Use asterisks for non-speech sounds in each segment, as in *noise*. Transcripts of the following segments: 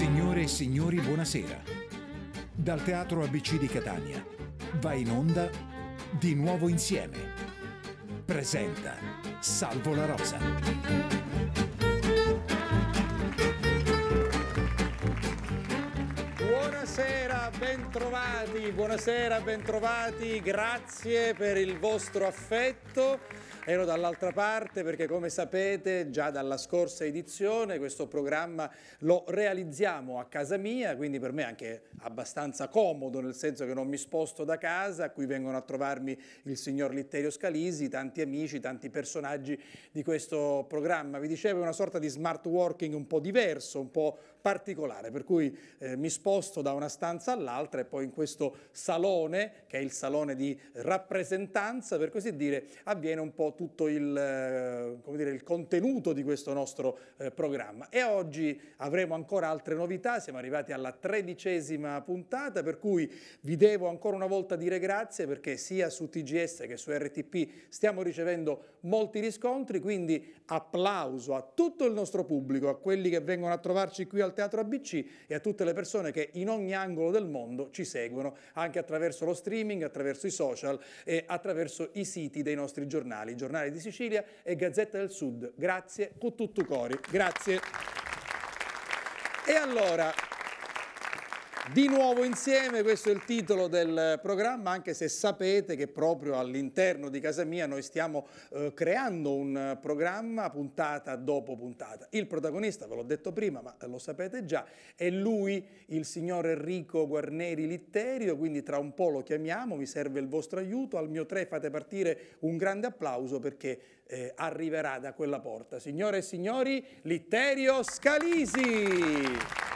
Signore e signori, buonasera. Dal teatro ABC di Catania va in onda di nuovo insieme. Presenta Salvo la Rosa. Buonasera, bentrovati, buonasera, bentrovati, grazie per il vostro affetto. Ero dall'altra parte perché come sapete già dalla scorsa edizione questo programma lo realizziamo a casa mia, quindi per me è anche abbastanza comodo nel senso che non mi sposto da casa, qui vengono a trovarmi il signor Litterio Scalisi, tanti amici, tanti personaggi di questo programma. Vi dicevo è una sorta di smart working un po' diverso, un po' particolare, per cui eh, mi sposto da una stanza all'altra e poi in questo salone, che è il salone di rappresentanza, per così dire, avviene un po' tutto il, eh, dire, il contenuto di questo nostro eh, programma. E oggi avremo ancora altre novità, siamo arrivati alla tredicesima puntata, per cui vi devo ancora una volta dire grazie perché sia su TGS che su RTP stiamo ricevendo molti riscontri, quindi applauso a tutto il nostro pubblico, a quelli che vengono a trovarci qui al al Teatro ABC e a tutte le persone che in ogni angolo del mondo ci seguono, anche attraverso lo streaming, attraverso i social e attraverso i siti dei nostri giornali, Giornale di Sicilia e Gazzetta del Sud. Grazie, con tutto cori. Grazie. E allora, di nuovo insieme, questo è il titolo del programma, anche se sapete che proprio all'interno di casa mia noi stiamo eh, creando un programma puntata dopo puntata. Il protagonista, ve l'ho detto prima, ma lo sapete già, è lui, il signor Enrico Guarneri Litterio, quindi tra un po' lo chiamiamo, mi serve il vostro aiuto, al mio tre fate partire un grande applauso perché eh, arriverà da quella porta. Signore e signori, Litterio Scalisi!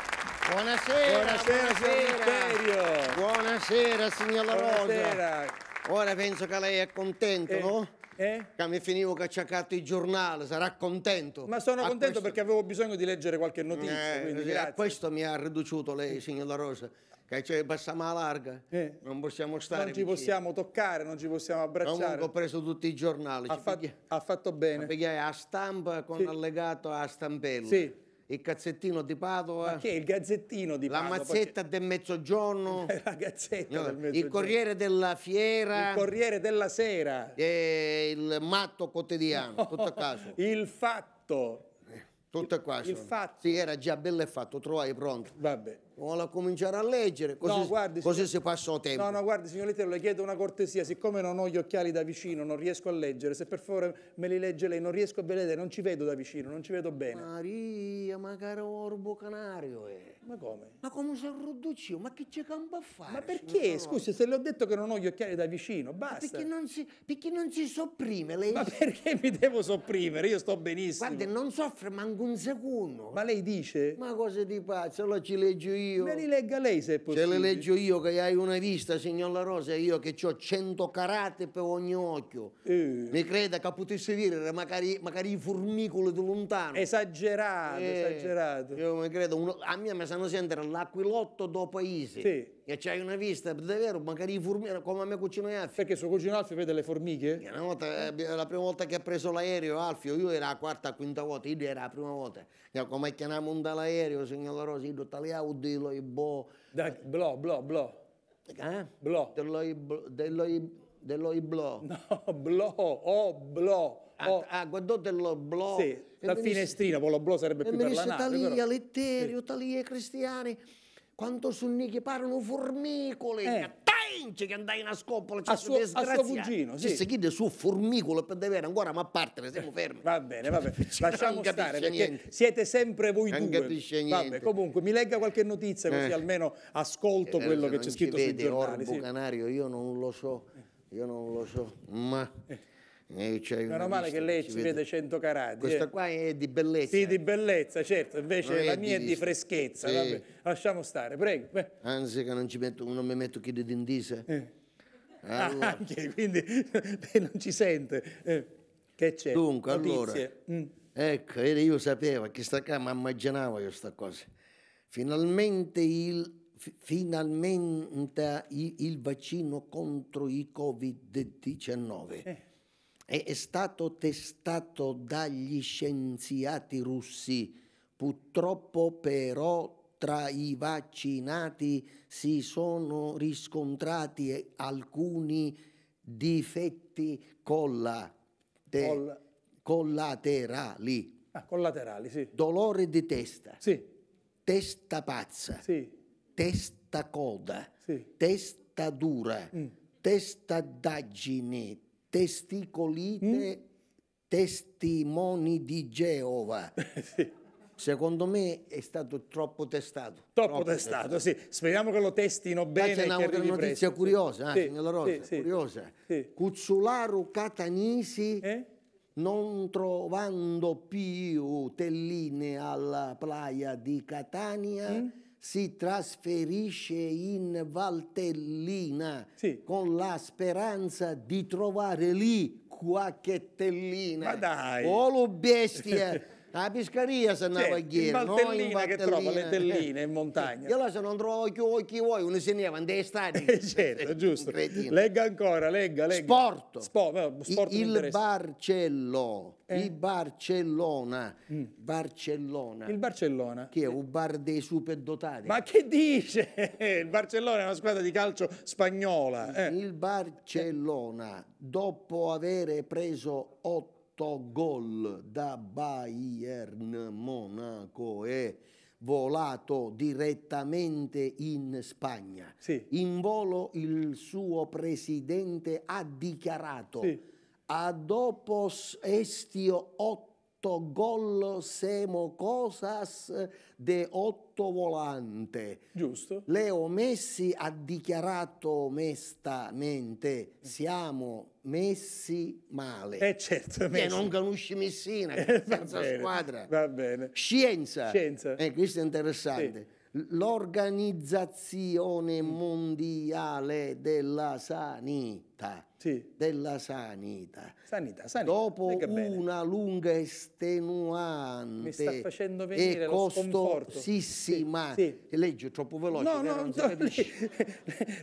Buonasera, buonasera, buonasera. signor Buonasera, signor La Rosa. Buonasera. Ora penso che lei è contento, eh. no? Eh? Che mi finivo cacciacato il giornale, sarà contento. Ma sono a contento questo... perché avevo bisogno di leggere qualche notizia. Eh, a questo mi ha riduciuto lei, signor La Rosa. Che c'è passama larga, eh. non possiamo stare. Non ci vicino. possiamo toccare, non ci possiamo abbracciare. Comunque ho preso tutti i giornali. Ha, fatto, ha fatto bene. Perché è a stampa con sì. allegato a stampello. Sì il cazzettino di Padova. Ma che il gazzettino di la Padova? La mazzetta perché... del mezzogiorno. *laughs* la gazzetta no, del mezzogiorno. Il Corriere della Fiera. Il Corriere della Sera. E il Matto Quotidiano, no. tutto a caso. *laughs* Il Fatto. Eh, tutto a caso. Il Fatto. Sì, era già bello e fatto, trovai pronto. Vabbè vuole cominciare a leggere, così, no, guardi, così signor... si passa tempo. No, no, guardi, signor Lettiero, le chiedo una cortesia, siccome non ho gli occhiali da vicino, non riesco a leggere, se per favore me li legge lei, non riesco a vedere, non ci vedo da vicino, non ci vedo bene. Maria, ma caro orbo canario, eh. Ma come? Ma come se roduccio, ma che c'è campo a fare? Ma perché? No. Scusi, se le ho detto che non ho gli occhiali da vicino, basta. Perché non, si, perché non si, sopprime lei? Ma perché mi devo sopprimere? Io sto benissimo. Guarda, non soffre manco un secondo. Ma lei dice? Ma cosa ti pazzo, allora ci leggo io io. Me li legga lei se è possibile. Se le leggo io che hai una vista, signor La Rosa, io che ho 100 carate per ogni occhio. Eh. Mi creda che potesse vedere magari, magari i formicoli di lontano. Esagerato, eh. esagerato. Io mi credo, uno, a me mi sanno sentire l'aquilotto do paese. Sì e c'hai una vista davvero, magari i formiche, come a me cugino Alfio. Perché suo cugino Alfio vede le formiche? Una volta, eh, la prima volta che ha preso l'aereo Alfio, io era la quarta, quinta volta, io era la prima volta. E come chiamiamo un dall'aereo, signora Rosa, io tagliavo di lo bo. Dai, blo, blo, blo. Eh? Blo. Dello, dello, i blo. *laughs* No, blo, oh blo. Ah, oh. Ah, guardò dello blo. Sì, dal finestrino, poi blo sarebbe più per la nave. E mi dice, talia, però... letterio, talia, cristiani quanto sono eh. che parlano formicole, eh. che andai in una scopola, cioè a, suo, a suo cugino, sì. Se chiede su formicolo per davvero ancora, ma a parte, ne siamo fermi. Va bene, va bene, *laughs* lasciamo stare perché siete sempre voi non due. capisce niente. Vabbè, comunque mi legga qualche notizia così eh. almeno ascolto eh, quello che c'è scritto vede, sui giornali. Orbo sì. Canario, io non lo so, io non lo so, ma... Eh cioè Meno male che lei ci vede, vede 100 carati. Questa eh. qua è di bellezza. Sì, di bellezza, certo, invece non la mia di è di freschezza. Sì. Vabbè, lasciamo stare, prego. Beh. Anzi che non, metto, non mi metto chi di dindisa. Eh. Allora. Ah, anche, quindi lei *laughs* non ci sente. Eh. Che c'è? Dunque, Notizie. allora, mm. ecco, io sapevo che sta qua, ma immaginavo io sta cosa. Finalmente il finalmente il vaccino contro il Covid-19. Eh è stato testato dagli scienziati russi, purtroppo però tra i vaccinati si sono riscontrati alcuni difetti collate- Col- collaterali. Ah, collaterali, sì. Dolore di testa. Sì. Testa pazza. Sì. Testa coda. Testa dura. Mm. Testa daggine testicolite, mm? testimoni di Geova. *laughs* sì. Secondo me è stato troppo testato. Troppo, troppo testato, testato, sì. Speriamo che lo testino bene. C'è un'altra notizia presto. curiosa, eh, sì. eh, signora Rosa, sì, curiosa. Sì. Cuzzularo Catanisi... Eh? non trovando più telline alla playa di Catania, mm? si trasferisce in Valtellina sì. con la speranza di trovare lì qualche tellina. Ma dai! Oh, bestia! *laughs* La Pescaria se andava a Ghiera, in Valtellina, no? che trova le telline in montagna. *laughs* Io allora se non trovo chi, chi vuoi, uno se ne va in strade. *laughs* Eh, certo, giusto. Legga ancora, legga, legga. Sporto. Sport, sport il Barcello. Eh? Il Barcellona. Mm. Barcellona. Il Barcellona. Che è un bar dei superdotati. Ma che dice? *laughs* Il Barcellona è una squadra di calcio spagnola. Eh. Il Barcellona, dopo aver preso 8 8 gol da Bayern Monaco e volato direttamente in Spagna. Sì. In volo il suo presidente ha dichiarato sì. Adopos estio 8 otto gol semo cosas de otto volante. Giusto. Leo Messi ha dichiarato mestamente siamo messi male. Eh certo, cioè, messi. Che non conosci Messina, eh, terza bene, squadra. Va bene. Scienza. Scienza. Eh, questo è interessante. Sì. L'Organizzazione mm. Mondiale della Sanità sì. della sanità. Sanità, sanità. Dopo una lunga estenuante e costosissima sì, sì. legge troppo veloce. No, no, no, *laughs*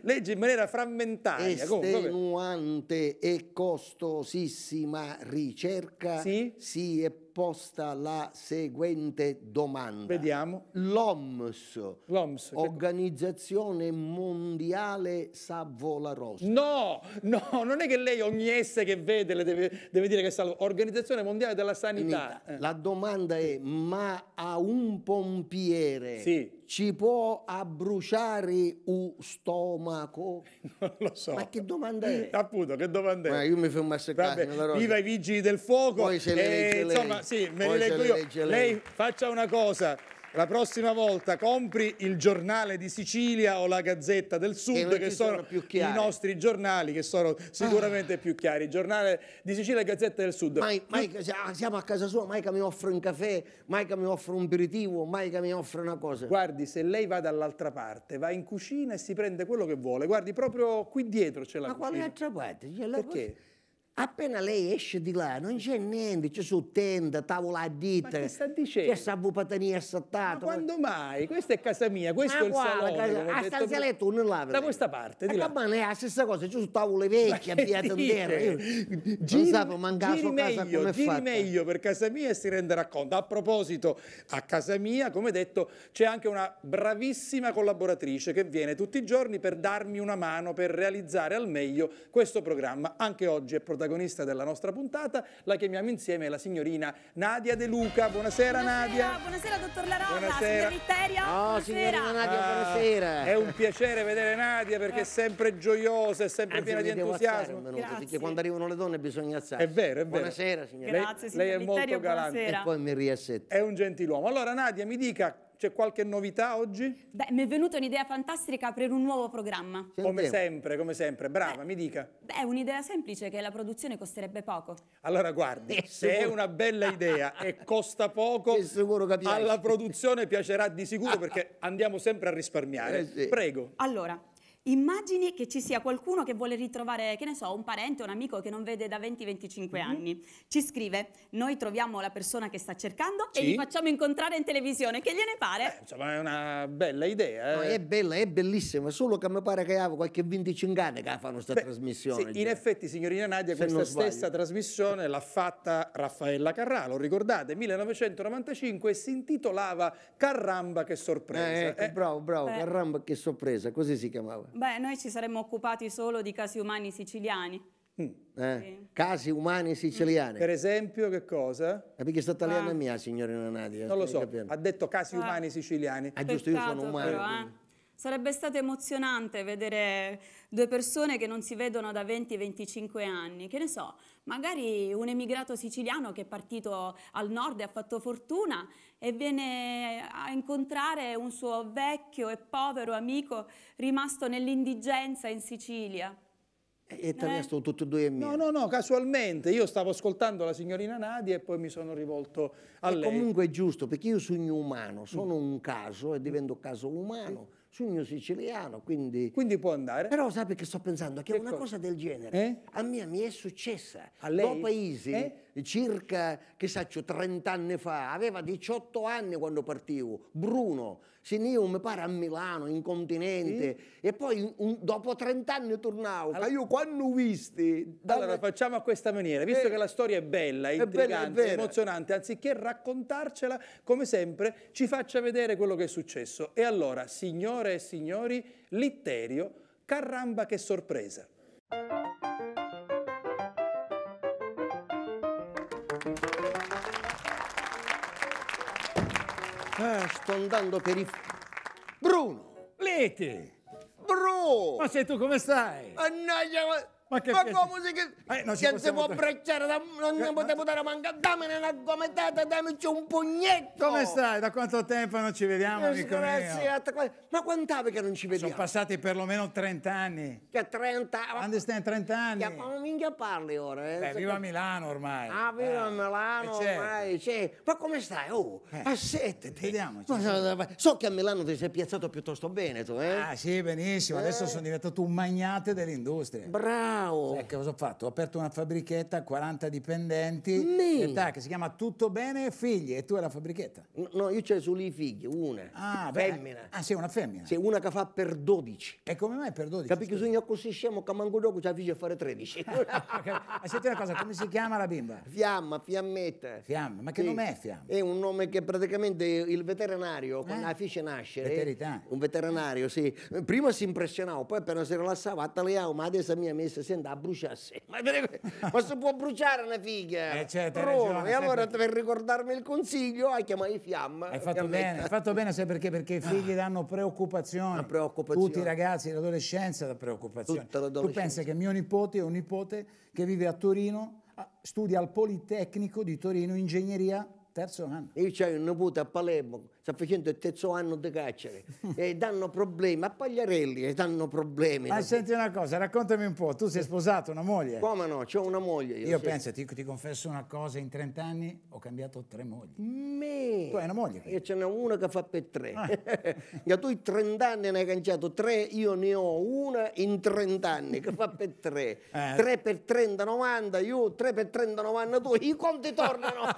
legge in maniera frammentaria. Estenuante comunque. e costosissima ricerca sì? si è posta la seguente domanda. Vediamo. L'OMS, L'OMS Organizzazione che... Mondiale Savolarosa. No, no, non è che lei ogni S che vede deve, deve, dire che è salvo. Organizzazione Mondiale della Sanità. La domanda è, ma a un pompiere... Sì ci può abbruciare un stomaco? *laughs* Non lo so. Ma che domanda è? Appunto, che domanda è? Ma io mi fermo a seccare. Viva i vigili del fuoco. Poi se le legge e, lei. Insomma, sì, me Poi le leggo le io. Lei. lei faccia una cosa. La prossima volta compri il giornale di Sicilia o la Gazzetta del Sud, che, che sono, sono i nostri giornali, che sono sicuramente ah. più chiari. Il giornale di Sicilia e Gazzetta del Sud. Mai, mai, ah, siamo a casa sua, mai che mi offre un caffè, mai che mi offre un mai che mi offre una cosa. Guardi, se lei va dall'altra parte, va in cucina e si prende quello che vuole. Guardi, proprio qui dietro c'è la Ma cucina. Ma quale altra parte? Perché? Cosa? Appena lei esce di là, non c'è niente, c'è su tenda, tavola a ditta. Ma che sta dicendo? C'è sta bupatania assattata. Ma quando mai? Questa è casa mia, questo ma è il quale, salone. Casa, a stanzialetto non lava. Da questa parte, di là. Ma è la stessa cosa, c'è su tavole vecchie, abbiate in terra. giri, non sapevo mancare su casa meglio, come giri meglio per casa mia e si renderà conto. A proposito, a casa mia, come detto, c'è anche una bravissima collaboratrice che viene tutti i giorni per darmi una mano per realizzare al meglio questo programma. Anche oggi è protagonista protagonista della nostra puntata, la chiamiamo insieme la signorina Nadia De Luca. Buonasera, buonasera Nadia. Buonasera dottor La Rosa, buonasera. signor Vitterio. Oh, buonasera. Nadia, ah, buonasera. È un piacere vedere Nadia perché è eh. sempre gioiosa, è sempre Anzi, piena di entusiasmo. Minuto, perché quando arrivano le donne bisogna alzare. È vero, è vero. Buonasera signora. Grazie, signor lei, lei è molto galante. Buonasera. E poi mi riassetto. È un gentiluomo. Allora Nadia, mi dica c'è qualche novità oggi? Beh, mi è venuta un'idea fantastica per un nuovo programma. Come sempre, come sempre. Brava, beh, mi dica. Beh, un'idea semplice che la produzione costerebbe poco. Allora, guardi, *laughs* se è una bella idea e costa poco, *laughs* alla produzione piacerà di sicuro ah. perché andiamo sempre a risparmiare. Eh, sì. Prego. Allora, Immagini che ci sia qualcuno che vuole ritrovare, che ne so, un parente, un amico che non vede da 20-25 mhm. anni. Mm -hmm. Ci scrive, noi troviamo la persona che sta cercando sì. e li facciamo incontrare in televisione. Che gliene pare? Eh, insomma, è una bella idea. Eh. No, è bella, è bellissima, solo che mi pare che avevo qualche 25 anni che fanno questa trasmissione. Sì, cioè. in effetti, signorina Nadia, Se questa stessa trasmissione l'ha fatta Raffaella Carrà, lo ricordate, 1995 e si intitolava Carramba che sorpresa. Eh, ecco, bravo, bravo, eh. Carramba che sorpresa, così si chiamava. Beh, noi ci saremmo occupati solo di casi umani siciliani. Mm, eh. sì. Casi umani siciliani. Per esempio, che cosa? È eh, perché sta italiana ah. mia, signorina Nadia? Non lo eh, so, capendo. ha detto casi ah. umani siciliani. Ah, giusto, io sono umano. Però, eh. Sarebbe stato emozionante vedere due persone che non si vedono da 20-25 anni, che ne so, magari un emigrato siciliano che è partito al nord e ha fatto fortuna e viene a incontrare un suo vecchio e povero amico rimasto nell'indigenza in Sicilia. E tra eh. l'altro eh. tutti e due amici. No, no, no, casualmente. Io stavo ascoltando la signorina Nadia e poi mi sono rivolto a e lei. comunque è giusto, perché io sono umano, sono un caso e divento caso umano. Sì sul mio siciliano. Quindi, quindi può andare. Però sappi che sto pensando che, che una cosa? cosa del genere eh? a me mi è successa. A lei? Do Paisi, eh? circa, che saccio, 30 anni fa, aveva 18 anni quando partivo, Bruno, se Siniu mi pare a Milano, in continente, mm. e poi un, dopo 30 anni tornavo. Allora, io quando visto... Allora facciamo a questa maniera, visto eh, che la storia è bella, è intrigante, bella, è emozionante, anziché raccontarcela, come sempre, ci faccia vedere quello che è successo. E allora, signore e signori, Litterio, caramba che sorpresa! Ah, sto andando per i... Bruno! Lete! Bro! Ma sei tu come stai? Annaglia, ma... Ma che ma come si che... Eh, non ci si eh, può brecciare, da... non ne potevo dare manca. Dammi una gomitata, dammi un pugnetto. Come stai? Da quanto tempo non ci vediamo, eh, amico mio? Ma quant'ave che non ci vediamo? Sono passati perlomeno 30 anni. Che 30? Quando stai 30 anni? Che, ma minchia parli ora? Eh? Beh, cioè viva Milano ormai. Ah, viva eh. Milano eh, certo. ormai, certo. Ma come stai? Oh, eh. Vediamoci. Ma, so che a Milano ti sei piazzato piuttosto bene tu, eh? Ah, sì, benissimo. Adesso sono diventato un magnate dell'industria. Bravo. Wow! Eh, che cosa ho fatto? Ho aperto una fabbrichetta, 40 dipendenti, Me. età, che si chiama Tutto Bene e Figli, e tu hai la fabbrichetta? No, no io c'ho solo i figli, una, ah, femmina. Beh, ah, sei una femmina? Sei una che fa per 12. E come mai per 12? Capi che sono così scemo che manco dopo ci avvicina a fare 13. *laughs* ma senti una cosa, come si chiama la bimba? Fiamma, Fiammetta. Fiamma, ma che sì. nome è Fiamma? È un nome che praticamente il veterinario, eh? quando la fece nascere, Veterità. un veterinario, sì, prima si impressionava, poi appena si rilassava, tagliava, ma adesso mi ha messo andava a bruciarsi. Ma, ma si può bruciare una figlia? Eh, certo, ragione, e allora per ricordarmi il consiglio hai chiamato i fiamma. Hai fatto bene, hai fatto bene sai perché? Perché i ah. figli danno preoccupazioni. preoccupazione. Tutti i ragazzi, l'adolescenza da preoccupazione. Tu pensi che mio nipote è un nipote che vive a Torino, studia al Politecnico di Torino ingegneria terzo anno. Io c'ho un nipote a Palermo sta facendo il terzo anno di carcere e danno problemi, a Pagliarelli e danno problemi. Ma senti una cosa, raccontami un po', tu sei sposato, una moglie? Come no, ho una moglie. Io, io sì. penso, ti, ti, confesso una cosa, in 30 anni ho cambiato tre mogli. Me. Tu hai una moglie? Quindi. Io ce n'ho una che fa per tre. Ah. *laughs* tu in 30 anni ne hai cangiato tre, io ne ho una in 30 anni che fa per tre. *laughs* Eh. 3 per 30, 90, io tre per 30, 92 i conti tornano. *laughs*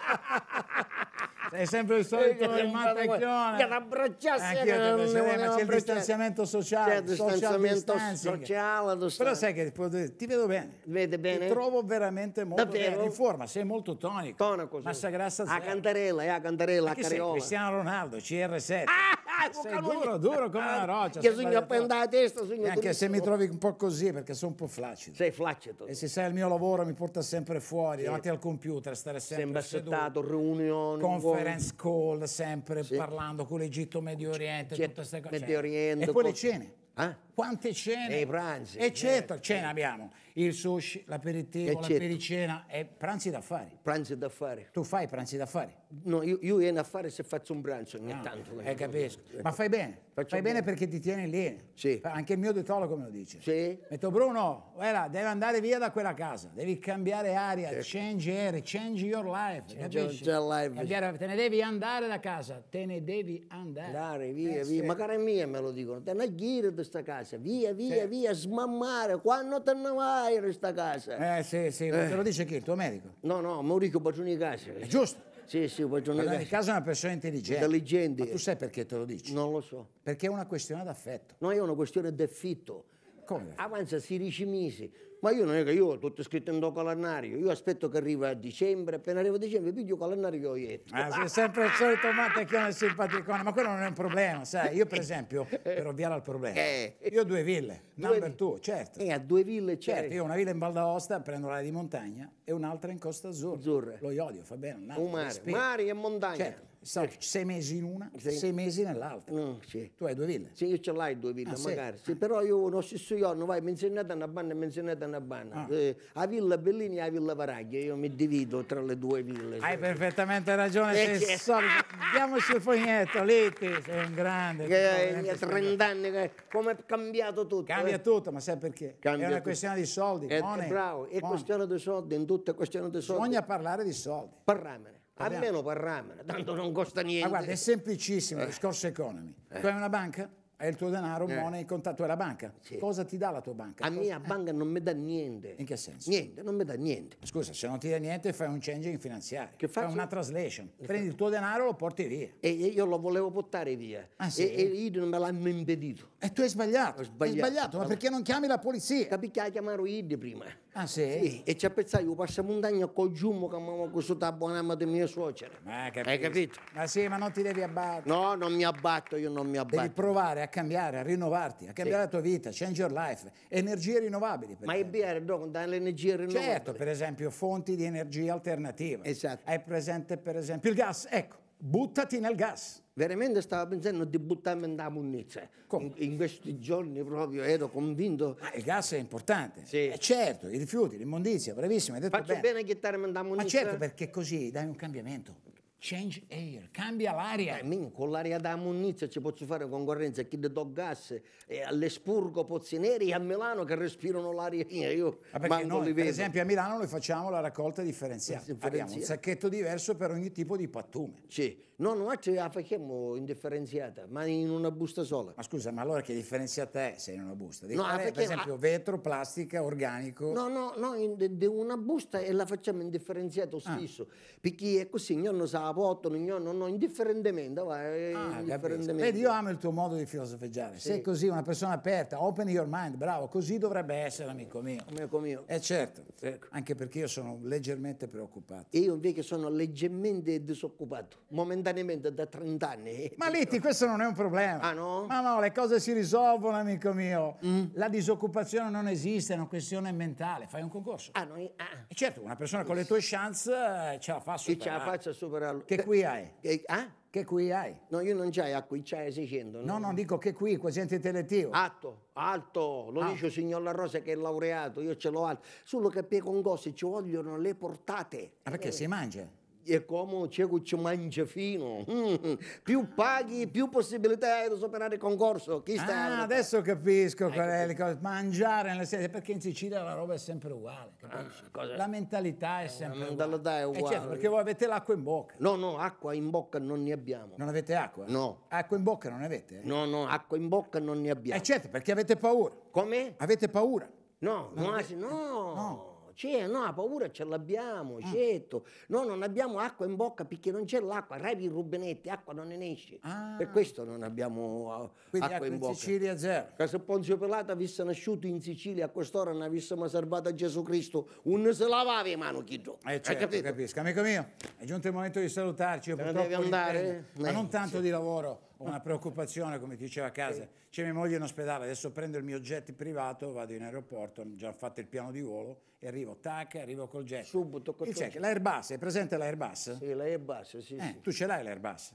è sempre il solito del eh, mantecchione che l'abbracciasse anche io ti piacevo ma c'è il distanziamento sociale c'è il distanziamento sociale però sai che ti vedo bene vede bene ti trovo veramente molto bene in forma sei molto tonico tonico massa grassa zero eh, a cantarella a cantarella a cariola Cristiano Ronaldo CR7 ah! sei duro, duro come una roccia. Che sogno appena andare a testa, sogno Anche se mi trovi un po' così, perché sono un po' flaccido. Sei flaccido. E se sai il mio lavoro mi porta sempre fuori, sì. davanti al computer, stare sempre Sembra seduto. riunioni. Conference vuoi. call, sempre sì. parlando con l'Egitto, Medio Oriente, cioè, tutte queste cose. Medio Oriente. E poi le cene. Eh? quante cene. E i pranzi. Eccetera, eh, certo. Eh, cena eh. abbiamo. Il sushi, l'aperitivo, la certo. pericena, e pranzi d'affari. Pranzi d'affari. Tu fai pranzi d'affari? No, io, io a fare se faccio un pranzo ogni no, ah, tanto. Eh, capisco. Ma ecco. fai bene. Faccio fai bene, perché ti tieni lì. Sì. Anche il mio dietologo me lo dice. Sì. Metto Bruno, guarda, devi andare via da quella casa, devi cambiare aria, sì. Certo. change air, change your life. Change Your life. Cambiare, te ne devi andare da casa, te ne devi andare. Andare, via, eh, via. Sì. Magari è mia me lo dicono, te ne gira da sta casa casa, via, via, sì. via, smammare, quando te ne vai in questa casa? Eh sì, sì, eh. te lo eh. dice chi? Il tuo medico? No, no, Maurico Bagioni Casa. È giusto. Sì, sì, Bagioni Casa. Casa è una persona intelligente. Intelligente. Ma tu sai perché te lo dici? Non lo so. Perché è una questione d'affetto. No, è una questione d'affitto come? Avanza 16 mesi. Ma io non è che io ho tutto scritto in un calendario, io aspetto che arriva a dicembre, appena arriva a dicembre video il calendario che ho detto. Ah, sei sempre il solito matto che è un simpaticone, ma quello non è un problema, sai? Io per esempio, per ovviare al problema, eh. io ho due ville, due number vi... two, certo. E eh, a due ville certo. certo. Io ho una villa in Val d'Aosta, prendo l'aria di montagna, e un'altra in Costa Azzurra. Azzurra. Lo iodio, fa bene. Un mare, mare e montagna. Certo stavo eh. sei mesi in una, sei, sei mesi nell'altra. Mm. Sì. Tu hai due ville? Sì, io ce l'hai due ville, ah, magari. Sì. Sì, ah. però io lo stesso giorno, vai, mi insegnate una banda e mi insegnate una banda. Ah. Eh, a Villa Bellini e a Villa Varaglia, io mi divido tra le due ville. Hai perfettamente ragione, eh, sei solito. Diamoci il fognetto, Litti, sei un grande. Che, eh, 30 anni, che, come è cambiato tutto. Cambia eh? tutto, ma sai perché? Cambia è una tutto. questione di soldi, è, eh, money, Bravo, è money. questione di soldi, in tutto è questione di soldi. Bisogna parlare di soldi. Parlamene. A meno parramene, tanto non costa niente. Ma guarda, è semplicissimo il eh. discorso economy. Eh. Tu hai una banca? Hai il tuo denaro, eh. money, contatto alla banca. Sì. Cosa ti dà la tua banca? A Cosa? mia eh. banca non mi dà niente. In che senso? Niente, non mi dà niente. Scusa, se non ti dà niente fai un changing finanziario. Che faccio? Fai una translation. Che Prendi faccio? il tuo denaro e lo porti via. E io lo volevo portare via. Ah, sì? E, e io non me l'hanno impedito. E tu hai sbagliato. Ho sbagliato. Hai sbagliato, ma perché non chiami la polizia? Capì che hai chiamato Idi prima. Ah sì? sì e ci appezzai, io oh, passo montagna con giummo che mi questo tabonamma di mia suocera. Ma eh, capito. Hai capito? Ma sì, ma non ti devi abbattere. No, non mi abbatto, io non mi abbatto. Devi provare a cambiare, a rinnovarti, a cambiare sì. la tua vita, change your life, energie rinnovabili. ma i BR, dopo dalle energie rinnovabile. Certo, per esempio fonti di energia alternativa. Esatto. Hai presente per esempio il gas, ecco, buttati nel gas veramente stavo pensando di buttarmi nella munizia. In, in, questi giorni proprio ero convinto. Ma il gas è importante. Sì. Eh certo, i rifiuti, l'immondizia, bravissimo. Hai detto Faccio bene, bene a chittarmi nella munizia. Ma certo, perché così dai un cambiamento. Change air, cambia l'aria. Eh, con l'aria da munizia ci posso fare concorrenza a chi de do gas, e eh, all'Espurgo, Pozzi Neri e a Milano che respirano l'aria mia. Io ma noi, per esempio, a Milano noi facciamo la raccolta differenziata. differenziata. Abbiamo un sacchetto diverso per ogni tipo di pattume. Sì No, non ce la facciamo indifferenziata, ma in una busta sola. Ma scusa, ma allora che differenziata è se in una busta? Devi no, fare, per esempio, a... Ah. vetro, plastica, organico. No, no, no, in de, de una busta e la facciamo indifferenziata stesso. Ah. Perché è così, non sa la pottono, non no, indifferentemente. Va, ah, indifferentemente. Vedi, io amo il tuo modo di filosofeggiare. Sì. Sei così, una persona aperta, open your mind, bravo, così dovrebbe essere, amico mio. Amico mio. Eh certo, ecco. anche perché io sono leggermente preoccupato. Io invece sono leggermente disoccupato, momentaneamente spontaneamente da 30 anni. Ma Litti, questo non è un problema. Ah no? Ma no, le cose si risolvono, amico mio. Mm. La disoccupazione non esiste, è una questione mentale. Fai un concorso. Ah, noi. ah. ah. E certo, una persona con le tue chance eh, ce la fa superare. E ce la faccia superare. Che qui hai? Che, ah? Che qui hai? No, io non c'hai acqua, c'hai 600. No, no, no, dico che qui, quoziente intellettivo. Atto, alto, lo ah. dice il signor La Rosa che è laureato, io ce l'ho alto. Solo che per i concorsi ci vogliono le portate. Ma perché eh. si mangia? è come c'è che ci mangia fino. Mm-hmm. Più paghi, più possibilità hai di superare il concorso. Chi sta ah, adesso capisco qual è le cose. Mangiare nelle serie, perché in Sicilia la roba è sempre uguale. Ah, la mentalità è eh, sempre la mentalità È eh, certo, uguale. E Certo, perché voi avete l'acqua in bocca. No, no, acqua in bocca non ne abbiamo. Non avete acqua? No. Acqua in bocca non ne avete? No, no, acqua in bocca non ne abbiamo. E eh, certo, perché avete paura. Come? Avete paura. No, non non avete... no. no c'è, no, la paura ce l'abbiamo, ah. certo. No, non abbiamo acqua in bocca perché non c'è l'acqua, arrivi il rubinetto, acqua non ne esce. Ah. Per questo non abbiamo ah, Quindi acqua, acqua in, bocca. Sicilia zero. Che se Ponzio Pelato avesse nasciuto in Sicilia a quest'ora non avessimo salvato Gesù Cristo, non se lavava le mani chi giù. Eh certo, capisco. Amico mio, è giunto il momento di salutarci. Io purtroppo andare? ma eh, non tanto sì. di lavoro una preoccupazione, come diceva a casa, c'è mia moglie in ospedale, adesso prendo il mio jet privato, vado in aeroporto, ho già fatto il piano di volo e arrivo, tac, arrivo col jet. Subito col jet. L'Airbus, è presente l'Airbus? Sì, l'Airbus, sì, eh, sì. Tu ce l'hai l'Airbus?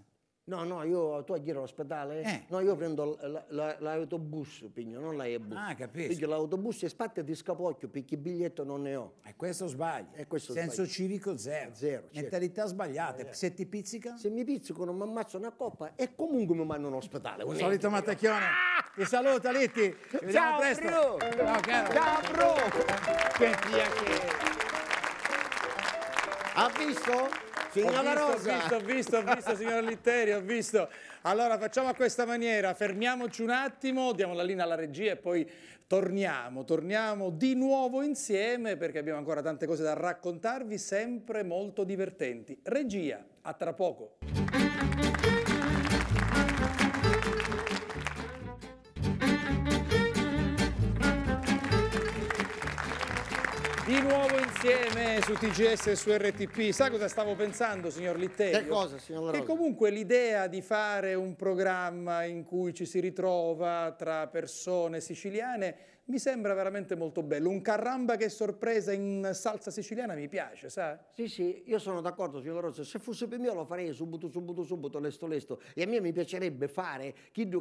No, no, io tu a giro all'ospedale? Eh. No, io prendo l'autobus, pigno, non l'autobus. Ah, capisco. Piglio l'autobus e spatte di scapocchio perché il biglietto non ne ho. E questo sbaglio. E questo Senso sbaglio. civico zero. Zero. Certo. Mentalità certo. sbagliata. Eh, eh. Se ti pizzica? Se mi pizzicano mi ammazzo una coppa e comunque mi mandano all'ospedale. Un solito Mattacchione. Ti saluto, Litti. Ci Ciao, presto. Bro. Ciao, caro. Ciao, bro. Che Ha visto? Signora ho visto, Ho visto, ho visto, ho visto, signora Litteri, ho visto. Allora facciamo a questa maniera, fermiamoci un attimo, diamo la linea alla regia e poi torniamo, torniamo di nuovo insieme perché abbiamo ancora tante cose da raccontarvi, sempre molto divertenti. Regia, a tra poco. di nuovo insieme su TGS e su RTP. Sa cosa stavo pensando, signor Litterio? Che cosa, signor Che comunque l'idea di fare un programma in cui ci si ritrova tra persone siciliane mi sembra veramente molto bello. Un caramba che è sorpresa in salsa siciliana mi piace, sa? Sì, sì, io sono d'accordo, signor Rosso. Se fosse per me lo farei subito, subito, subito, lesto, lesto. E a me mi piacerebbe fare chi che,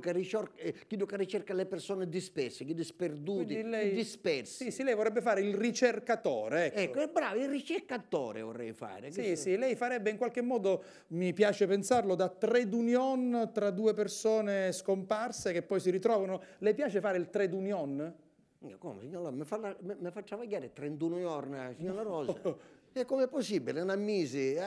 eh, che, ricerca le persone disperse, chi disperduti, lei... dispersi. Sì, sì, lei vorrebbe fare il ricercatore, ecco. Ecco, bravo, il ricercatore vorrei fare. sì, sì, lei farebbe in qualche modo, mi piace pensarlo, da trade union tra due persone scomparse che poi si ritrovano. Le piace fare il trade union? Io come, signora, mi, fa, fa travagliare 31 giorni, signora Rosa. E come è possibile? Non ammisi, eh,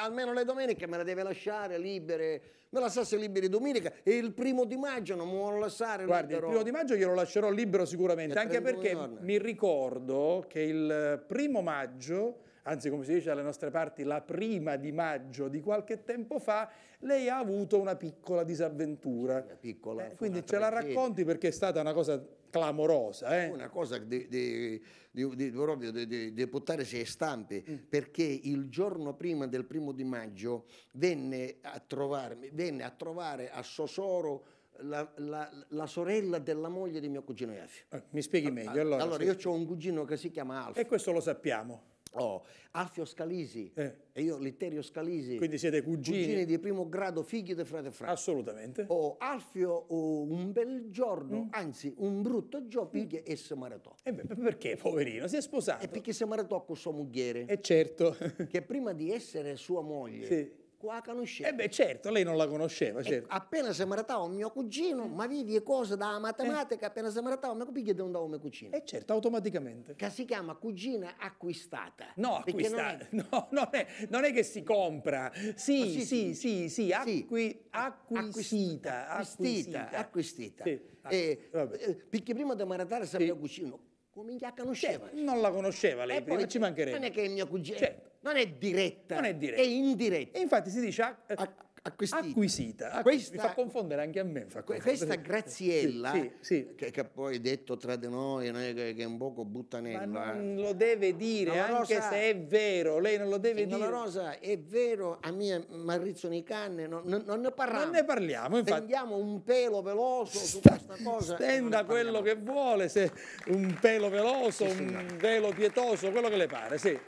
almeno le domeniche me la deve lasciare libere, me la sa se liberi domenica e il primo di maggio non mi vuole lasciare Guardi, libero. il primo di maggio glielo lascerò libero sicuramente, anche perché giorni. mi ricordo che il primo maggio anzi come si dice dalle nostre parti, la prima di maggio di qualche tempo fa, lei ha avuto una piccola disavventura. Una piccola. Eh, quindi ce la racconti perché è stata una cosa clamorosa. Eh? Una cosa di, di, di, proprio di, buttare sei stampe, mm. perché il giorno prima del primo di maggio venne a, trovarmi, venne a trovare a Sosoro la, la, la, sorella della moglie di mio cugino Iafio. Eh, mi spieghi ah, meglio. Allora, allora io ho un cugino che si chiama Alfa. E questo lo sappiamo. Oh, Alfio Scalisi eh. e io Litterio Scalisi. Quindi siete cugini. Cugini di primo grado, figli di frate e frate. Assolutamente. Oh, Alfio oh, un bel giorno, mm. anzi un brutto giorno, piglia mm. e si maratò. E eh beh, perché, poverino? Si è sposato. E perché si maratò con sua mogliere. E eh, certo. che prima di essere sua moglie... Sì qua conoscevo. Eh beh, certo, lei non la conosceva, eh, certo. E appena si maritava mio cugino, mm. ma vivi cose da matematica, eh. appena si maritava mio cugino, non andavo mio cugino. Eh certo, automaticamente. Che si chiama cugina acquistata. No, acquistata. Non è... *laughs* No, non è, non è, che si compra. Sì, oh, sì, sì, sì, sì, sì, acqui, acquisita. Acquistita, acquistita. Sì. Ah, eh, eh, perché prima di maratare si sì. mio cugino, come in conosceva. Cioè, non la conosceva lei, e prima poi, ci mancherebbe. Non è che è mio cugino. Certo. Non è diretta, non è, diretta. è indiretta. E infatti si dice a, a, acquisita. acquisita. questa, mi fa confondere anche a me. Questa Graziella, sì, sì, sì. Che, che, poi detto tra di noi che è un poco buttanella. Ma non lo deve dire, no, anche Rosa, se è vero, lei non lo deve dire. No, Rosa, è vero, a mia Marrizzoni Canne, non, non, non, ne parliamo. Non ne parliamo, infatti. Prendiamo un pelo veloso su questa cosa. Stenda quello che vuole, se un pelo veloso, un velo pietoso, quello che le pare, sì.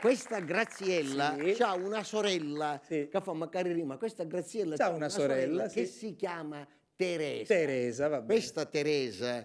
Questa Graziella sì. ha una sorella sì. che fa magari rima. Questa Graziella ha una, una, sorella, sorella che si chiama Teresa. Teresa, va bene. Questa Teresa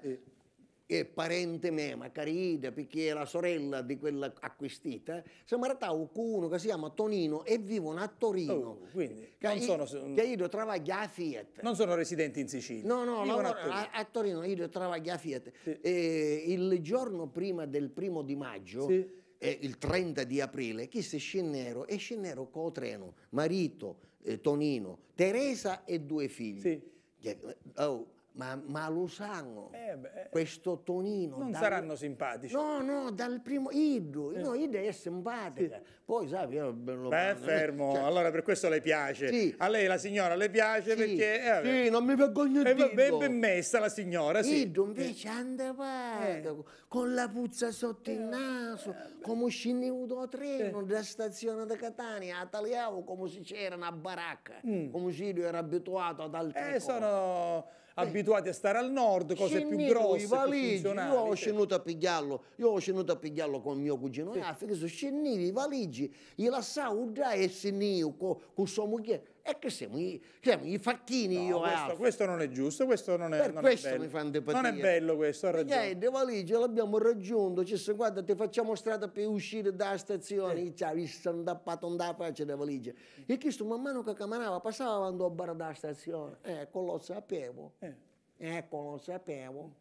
è parente mia, ma carina, perché è la sorella di quella acquistita. si è maritato con uno che si chiama Tonino e vivono a Torino. Oh, quindi che non io, sono... Che io travaglio a Fiat. Non sono residenti in Sicilia. No, no, no a, Torino. A, a Torino io travaglio a Fiat. Sì. Eh, il giorno prima del primo di maggio... Sì eh, il 30 di aprile, chi se scennero? E scennero con treno, marito, eh, Tonino, Teresa e due figli. Sì. Eh, oh, ma, ma sanno, eh beh, eh. questo Tonino... Non dal, saranno simpatici. No, no, dal primo... Ido, eh. no, Idu è simpatica. Sì. Poi, sai, io... Lo, beh, eh, fermo, cioè, allora per questo le piace. Sì. A lei la signora le piace sì. perché... Eh, sì, non mi vergogno di eh, ben, ben messa la signora, sì. Idu invece andava eh. con la puzza sotto il eh, naso, come scendevo da treno, eh. da stazione di Catania, a tagliavo come se c'era una baracca, mm. come se io ero abituato ad altre eh, cose. sono abituati a stare al nord, cose Scenito, più grosse, valigi, più Io ho scenuto a pigliarlo, io ho scenuto a pigliarlo con mio cugino sì. Ah, in Africa, sono scennivi, i valigi, gli lasciavo già e se con, con sua moglie, e che siamo i, siamo i facchini no, io questo, questo, non è giusto, questo non è, per non questo è bello. Non è bello questo, ha ragione. Niente, valigia, l'abbiamo raggiunto, ci sono, guarda, ti facciamo strada per uscire dalla stazione, eh. ci cioè, avessero andappato andare a faccia le valigie. E questo man mano che camminava, passava andò a bar della stazione, Eh. ecco lo sapevo, eh. ecco lo sapevo.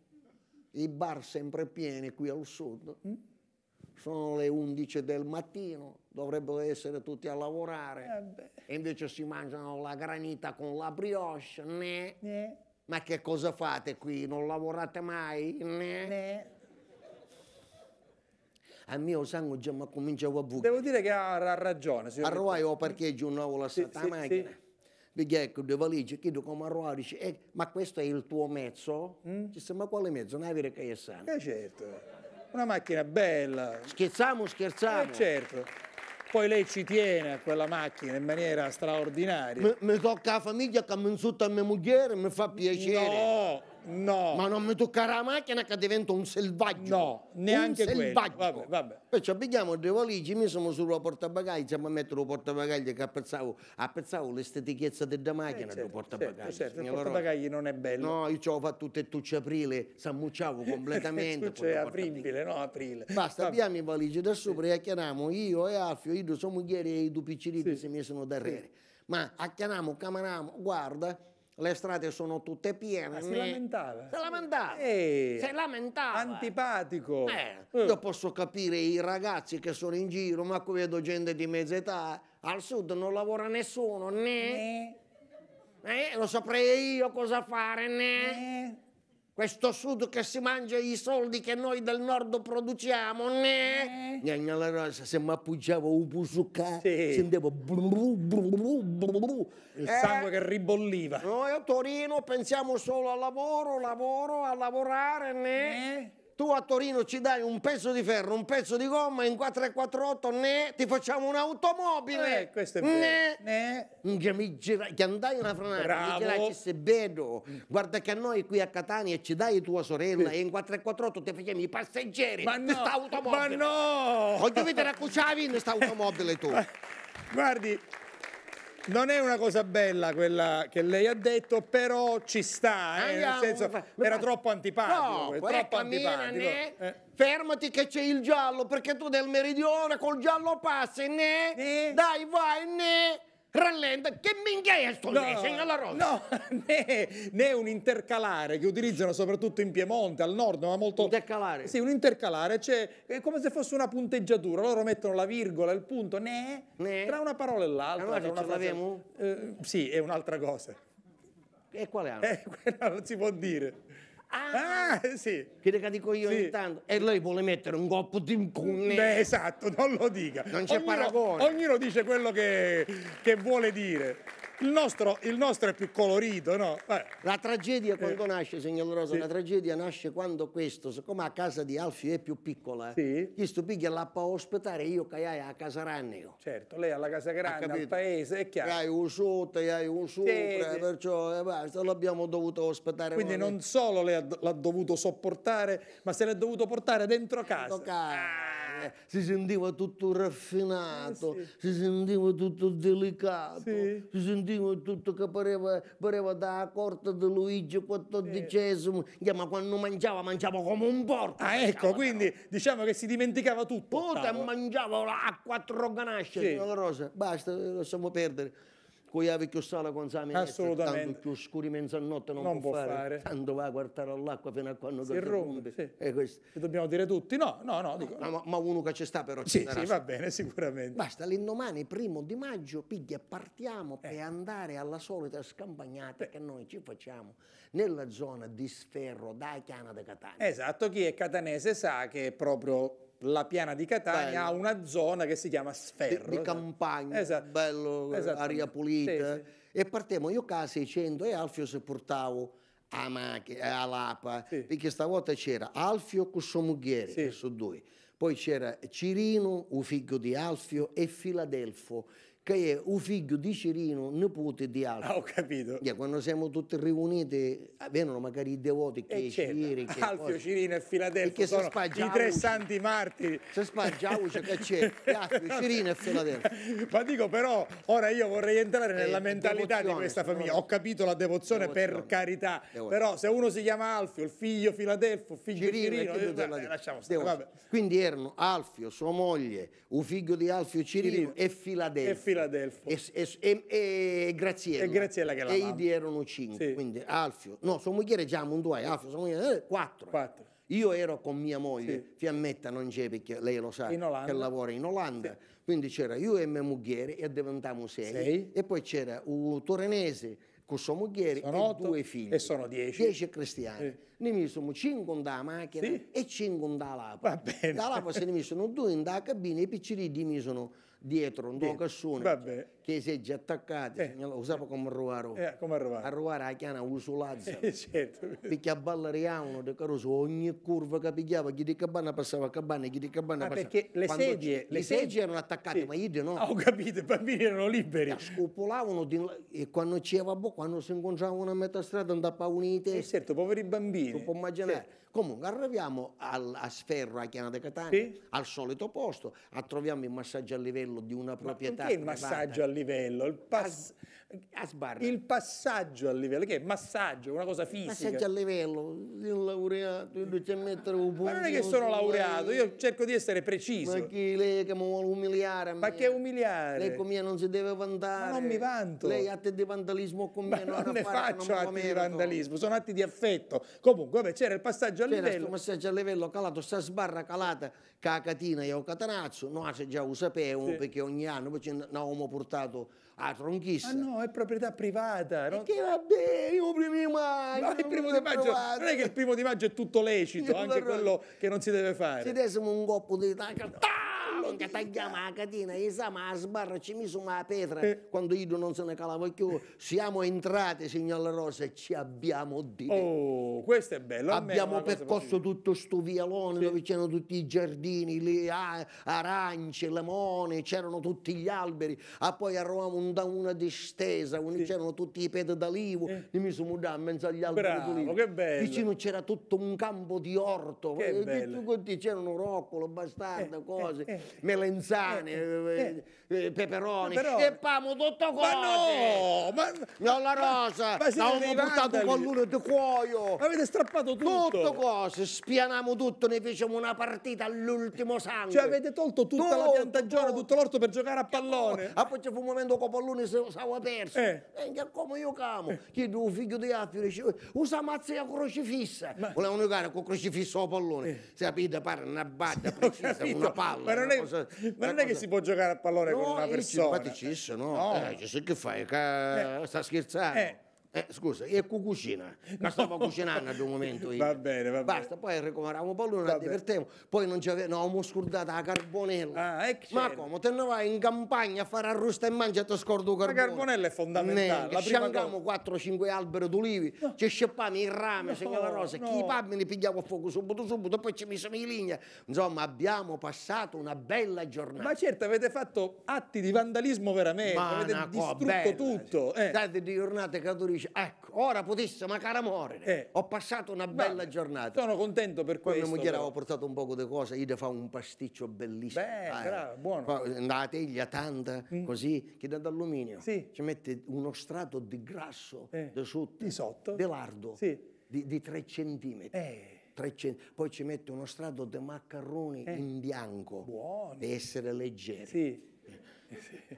I bar sempre pieni qui al sud. Mm? sono le 11 del mattino, dovrebbero essere tutti a lavorare, eh e invece si mangiano la granita con la brioche, né? né. Ma che cosa fate qui? Non lavorate mai? Né? né. A ah, mio sangue già mi cominciavo a bucare. Devo dire che ha, ragione. A Rovai ho parcheggio una volta sì, sì, macchina. Sì. Perché ecco, due valigie, chiedo come a Rovai, dice, eh, ma questo è il tuo mezzo? Mm? Dice, ma quale mezzo? Non è vero che è sano. Eh certo una macchina bella. Scherziamo o scherziamo? Eh, certo. Poi lei ci tiene a quella macchina in maniera straordinaria. Mi, tocca la famiglia che mi insulta mia moglie, mi fa piacere. No! No. Ma non mi toccare la macchina che divento un selvaggio. No, neanche un selvaggio. Vabbè, vabbè. Poi ci due valigie, mi sono sulla portabagagli, siamo a mettere un portabagagli che apprezzavo, apprezzavo l'estetichezza della eh, macchina eh, certo, portabagagli. Certo, certo. il portabagagli non è bello. No, io ce l'ho fatto tutto e tucce aprile, s'ammucciavo *laughs* completamente. tucce aprile, no aprile. Basta, vabbè. abbiamo i valigie da sopra sì. e chiamiamo io e Alfio, io sono moglieri e i due piccini sì. si mi sono da sì. Ma chiamiamo, camaramo, guarda le strade sono tutte piene. Ah, si lamentava. Si lamentava. Eh, si lamentava. Antipatico. Eh, eh. Io posso capire i ragazzi che sono in giro, ma qui vedo gente di mezza età. Al sud non lavora nessuno, né? né. Eh, lo saprei io cosa fare, né? né. Questo sud che si mangia i soldi che noi del nord produciamo, ne? Eh. Gnagna la rosa, se mi appoggiavo un busucca, sì. sentivo blu, blu, blu, blu, Il sangue eh. che ribolliva. Noi a Torino pensiamo solo al lavoro, lavoro, a lavorare, ne? tu a Torino ci dai un pezzo di ferro, un pezzo di gomma, in 448 ne ti facciamo un'automobile. Eh, questo è vero. Ne. ne. Che, mi gira, che andai una franata, Bravo. mi se vedo, guarda che a noi qui a Catania ci dai tua sorella sì. e in 448 ti facciamo i passeggeri ma no, automobile. Ma no! Voglio vedere a cucciavi in questa automobile tu. *laughs* Guardi, non è una cosa bella quella che lei ha detto, però ci sta, eh, nel senso era troppo antipatico, no, troppo antipatico. Eh. Fermati che c'è il giallo, perché tu del meridione col giallo passi, né? Dai, vai, né? rallenta, che minchia è sto no, segna la rosa. No, *laughs* né, né, un intercalare che utilizzano soprattutto in Piemonte, al nord, ma molto... Intercalare? Sì, un intercalare, cioè è come se fosse una punteggiatura, loro mettono la virgola, il punto, né, né. tra una parola e l'altra. Allora non frase... Eh, sì, è un'altra cosa. E quale hanno? Eh, *laughs* non si può dire. Ah, ah sì. Che te dico io sì. intanto. E lei vuole mettere un colpo di cunne. Beh, esatto, non lo dica. Non c'è ognuno, paragone. Ognuno dice quello che, che vuole dire. Il nostro, il nostro è più colorito, no? Eh. La tragedia eh. quando eh. nasce, signor Rosa, sì. la tragedia nasce quando questo, siccome a casa di Alfio è più piccola, eh, sì. gli stupiglia là per ospitare io che hai a casa Ranneo. Certo, lei alla casa grande, al paese, è chiaro. Hai un sotto, hai un sopra, sì, perciò eh, l'abbiamo dovuto ospitare. Quindi non solo lei l'ha dovuto sopportare, ma se l'è dovuto portare dentro casa. Dentro casa. Ah eh, si sentiva tutto raffinato, eh sì. si sentiva tutto delicato, sì. si sentiva tutto che pareva, pareva da corte di Luigi XIV, eh. ma quando mangiava mangiava come un porco. Ah ecco, quindi però. diciamo che si dimenticava tutto. e mangiava a quattro ganasce, sì. Rosa, basta, eh, lasciamo perdere con la vecchia sala con sa minestra, tanto più scuri mezzanotte non, non può, può fare. fare. Tanto va a guardare all'acqua fino a quando si rompe. Sì. questo. Lo dobbiamo dire tutti? No, no, no. Dico, no, no. Ma, ma, uno che ci sta però sì, sì, va bene, sicuramente. Basta, l'indomani, primo di maggio, piglia, partiamo eh. per andare alla solita scampagnata eh. che noi ci facciamo nella zona di Sferro, da Chiana da Catania. Esatto, chi è catanese sa che è proprio la piana di Catania ha una zona che si chiama Sferro. Di, di campagna, eh, esatto. bello, aria pulita. Sì, sì. E partiamo io qua 600 e Alfio si portavo a Machi, eh, a Lapa, eh. sì. perché stavolta c'era Alfio con suo mughiere, che sono due. Poi c'era Cirino, un figlio di Alfio, e Filadelfo, che è un figlio di Cirino, nipote di Alfa. Ah, ho capito. Yeah, cioè, quando siamo tutti riuniti, eh, vengono magari i devoti che eh, certo. Ciri, Alfio, cosa. Cirino e Filadelfo sono i tre santi martiri. Se spaggia voce che c'è, *laughs* Cirino e Filadelfo. Ma dico però, ora io vorrei entrare eh, nella eh, mentalità di questa famiglia. Ho capito la devozione, devozione. per carità, devozione. però se uno si chiama Alfio, il figlio Filadelfo, il figlio Cirino, Cirino eh, lasciamo stare. Quindi erano Alfio, sua moglie, un figlio di Alfio Cirino, Cirino. e Filadelfo. Filadelfo. E, e, e, Graziella. E Graziella che la E Idi erano cinque, sì. quindi Alfio. No, sua moglie già un due, Alfio, sua moglie eh, quattro. quattro. Io ero con mia moglie, sì. Fiammetta non c'è perché lei lo sa, che lavora in Olanda. Sì. Quindi c'era io e mia moglie e diventavamo sei. sei. E poi c'era un torinese con sua moglie sono e due figli. E sono dieci. Dieci cristiani. Eh. Ne misero cinque in da macchina sì. e cinque in da lapa. Da lapa se ne misero due in da cabina e i di misero dietro non tuo cassone Vabbè. che si è già attaccato, eh. lo usava come arruaro. Eh, come arruaro. Arruaro la chiana usulazza. Eh, certo. Perché a ballariavano di caruso ogni curva che pigliava, chi di cabana passava a cabana, chi di cabana ah, passava. perché le Quando sedie... Le sedie erano attaccate, sì. ma io no. Ah, ho capito, i bambini erano liberi. Cioè, scopolavano di... e quando c'era, boh, quando si incontravano a metà strada andavano a unire. Eh, certo, poveri bambini. Tu puoi immaginare. Sì Comunque arriviamo al, a Sferro, a Chiana de Catania, sì? al solito posto, troviamo il massaggio a livello di una proprietà. Ma che il massaggio a livello? Il, pass a, a il passaggio a livello, che è massaggio, una cosa fisica. Massaggio a livello, il laureato, io mettere un punto. Ma non è che sono laureato, io cerco di essere preciso. Ma chi lei che mi vuole umiliare? Ma che umiliare? Lei con mia non si deve vantare. Ma non mi vanto. Lei ha atti di vandalismo con me. Ma non, non ne faccio atti di vandalismo, sono atti di affetto. Comunque, c'era il passaggio massaggio a livello. C'era questo massaggio a livello calato, sta sbarra calata che a Catina e a Catanazzo, noi già lo sapevamo sì. perché ogni anno poi ci avevamo portato a Tronchissa. Ma ah, no, è proprietà privata. No? Che va bene, io primo di maggio. No, il primo di maggio non è che il primo di maggio è tutto lecito, *laughs* anche quello che non si deve fare. Se dessimo un coppo di... tacca. Ta- Minchia, tagliamo la catena, siamo a sbarra, ci mi sono la pietra, eh. quando io non se ne calavo più, siamo entrati, signor Rosa, e ci abbiamo detto. Oh, questo è bello. Abbiamo percorso tutto sto vialone sì. dove c'erano tutti i giardini, le arance, limone, c'erano tutti gli alberi, ah, poi arrivavamo da una distesa, sì. c'erano tutti i peti d'alivo, eh. e mi sono mudato in mezzo agli alberi. Bravo, puliti. che bello. Vicino c'era tutto un campo di orto, eh, c'erano roccolo, bastardo, eh, eh, cose. Eh, melenzane, eh eh, eh, eh, eh, peperoni peperone. tutto qua. Ma no! Ma, non la rosa! Ma, ma l'hanno buttato con l'uno di cuoio! Avete strappato tutto! Tutto cose, spianiamo tutto, ne fecciamo una partita all'ultimo sangue. Cioè avete tolto tutta tutto, la piantagione, tutto, tutto l'orto per giocare a pallone. Ah, poi c'è un momento che pallone si usava perso. Eh. E come io camo? Eh. Chiedo un figlio di Affio, dice, usa mazza crocifissa. Ma... Volevano giocare con crocifisso a pallone. Eh. Sapete, pare una batta precisa, una palla. Ma non è cosa... Ma non cosa... è che si può giocare a pallone no, con una persona. simpaticissimo, no? no. Eh, che fai? Ca... Eh. Sta scherzando. Eh. Eh, scusa, e cu cucina. Non stavo cucinando ad un momento io. Va bene, va bene. Basta, poi ricomaravamo pallone, la divertiamo. Poi non ci avevamo scordato la carbonella. Ah, eh, Ma come? Te ne vai in campagna a fare arrosto e mangia e ti scordo carbone. La carbonella è fondamentale. Ci sciangiamo 4-5 alberi d'olivi, no. ci sceppamo il rame, no, signora Rosa, no. chi pammi ne pigliamo a fuoco subito, subito, poi ci misamo in linea. Insomma, abbiamo passato una bella giornata. Ma certo, avete fatto atti di vandalismo veramente, Ma avete distrutto bella, tutto. Eh. Date di giornate cattoliche dice ecco ora ma cara morire eh. ho passato una bella Vabbè. giornata sono contento per poi questo mia moglie aveva portato un poco di cose, io fa un pasticcio bellissimo beh ah, bravo, buono fa una teglia tanta mm. così che da d'alluminio sì. ci mette uno strato di grasso eh. di sotto di sotto di lardo sì. di, di 3 centimetri eh. poi ci mette uno strato di maccheroni eh. in bianco Buoni. per essere leggeri. Sì. Eh.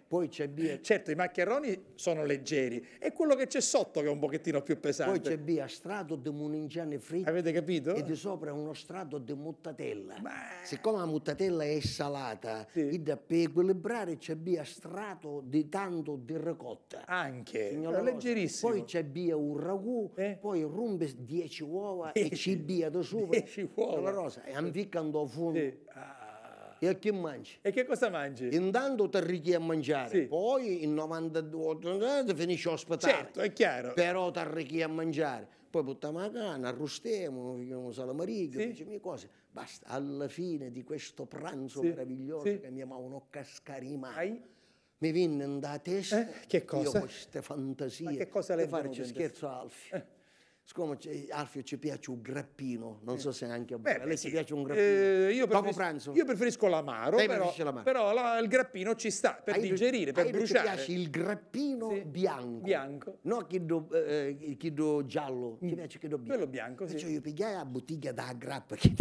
Poi c'è Bia. Certo, i maccheroni sono leggeri, è quello che c'è sotto che è un pochettino più pesante. Poi c'è Bia strato di muningiane fritte. Avete capito? E di sopra uno strato di muttatella. Ma... Siccome la muttatella è salata, sì. per equilibrare c'è Bia strato di tanto di ricotta. Anche, Signora è leggerissimo. Poi c'è Bia un ragù, eh? poi rompe 10 uova dieci. e ci Bia da sopra. 10 uova. La rosa, e anficcando a fondo. Sì. Ah. E che mangi? E che cosa mangi? Intanto ti arricchi a mangiare, sì. poi in 92 finisce lo spettacolo. Certo, è chiaro. Però ti arricchi a mangiare. Poi buttiamo la canna, arrustiamo, facciamo salamariga, sì. facciamo cose. Basta, alla fine di questo pranzo sì. meraviglioso sì. che mi chiamavano cascari mai, mi venne da testa eh, che cosa? io queste fantasie Ma che cosa le di farci scherzo a Alfio. Eh Scusa, Alfio ci piace un grappino, non eh. so se anche a voi, a lei sì. ci piace un eh, grappino. Eh, io Dopo pranzo. Io preferisco l'amaro, lei però, l'amaro. però la, il grappino ci sta per hai digerire, per bruciare. Mi piace il grappino sì. bianco. Bianco. No, chido, eh, eh chido giallo, mm. ci piace chido bianco. Quello bianco, sì. Cioè io pigliai la bottiglia da grappa *laughs* che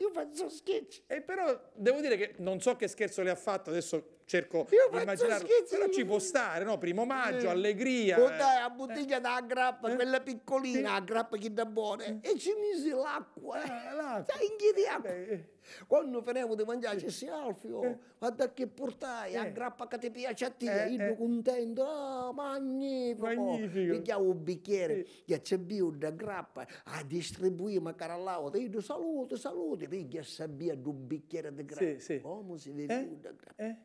io faccio scherzi. E però devo dire che non so che scherzo le ha fatto, adesso cerco di immaginarlo. Però ci può stare, no? Primo maggio, eh. allegria. Guarda, la bottiglia eh. da grappa, eh. quella piccolina, eh. grappa che da buone. E ci mise l'acqua. Eh, l'acqua. Sai, cioè, inghia di Eh. eh. Quando finivo di mangiare, c'è Alfio, eh. guarda che portai, eh. aggrappa che ti piace a te, eh, io eh. contento, oh, magnifico. Magnifico. Pigliavo un bicchiere, che eh. c'è biuda, aggrappa, a distribuire magari all'auto, io saluto, saluto, piglia sabbia un bicchiere di grappa. Sì, sì. Come si vede eh? una grappa? Eh?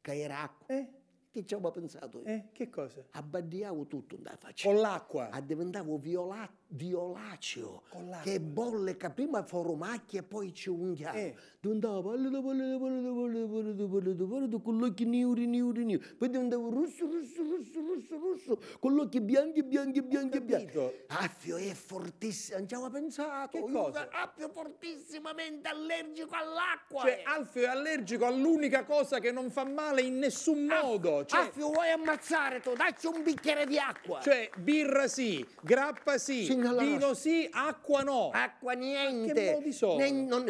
Che era acqua. Eh? Che ci avevo pensato io? Eh? Che cosa? Abbadiavo tutto, da facendo. Con l'acqua? Diventavo violata violaceo che bolle che prima formacchia e poi ci unghia eh. andava con gli occhi niuri niuri niuri poi andava russo russo russo russo russo con gli occhi bianchi bianchi bianchi bianchi Affio è fortissimo non ci avevo pensato che cosa? Affio fortissimamente allergico all'acqua cioè Alfio è allergico all'unica cosa che non fa male in nessun modo cioè... Affio vuoi ammazzare tu dacci un bicchiere di acqua cioè birra sì grappa sì Vino sì, acqua no. Acqua niente. Ma che modi sono? Ne, non,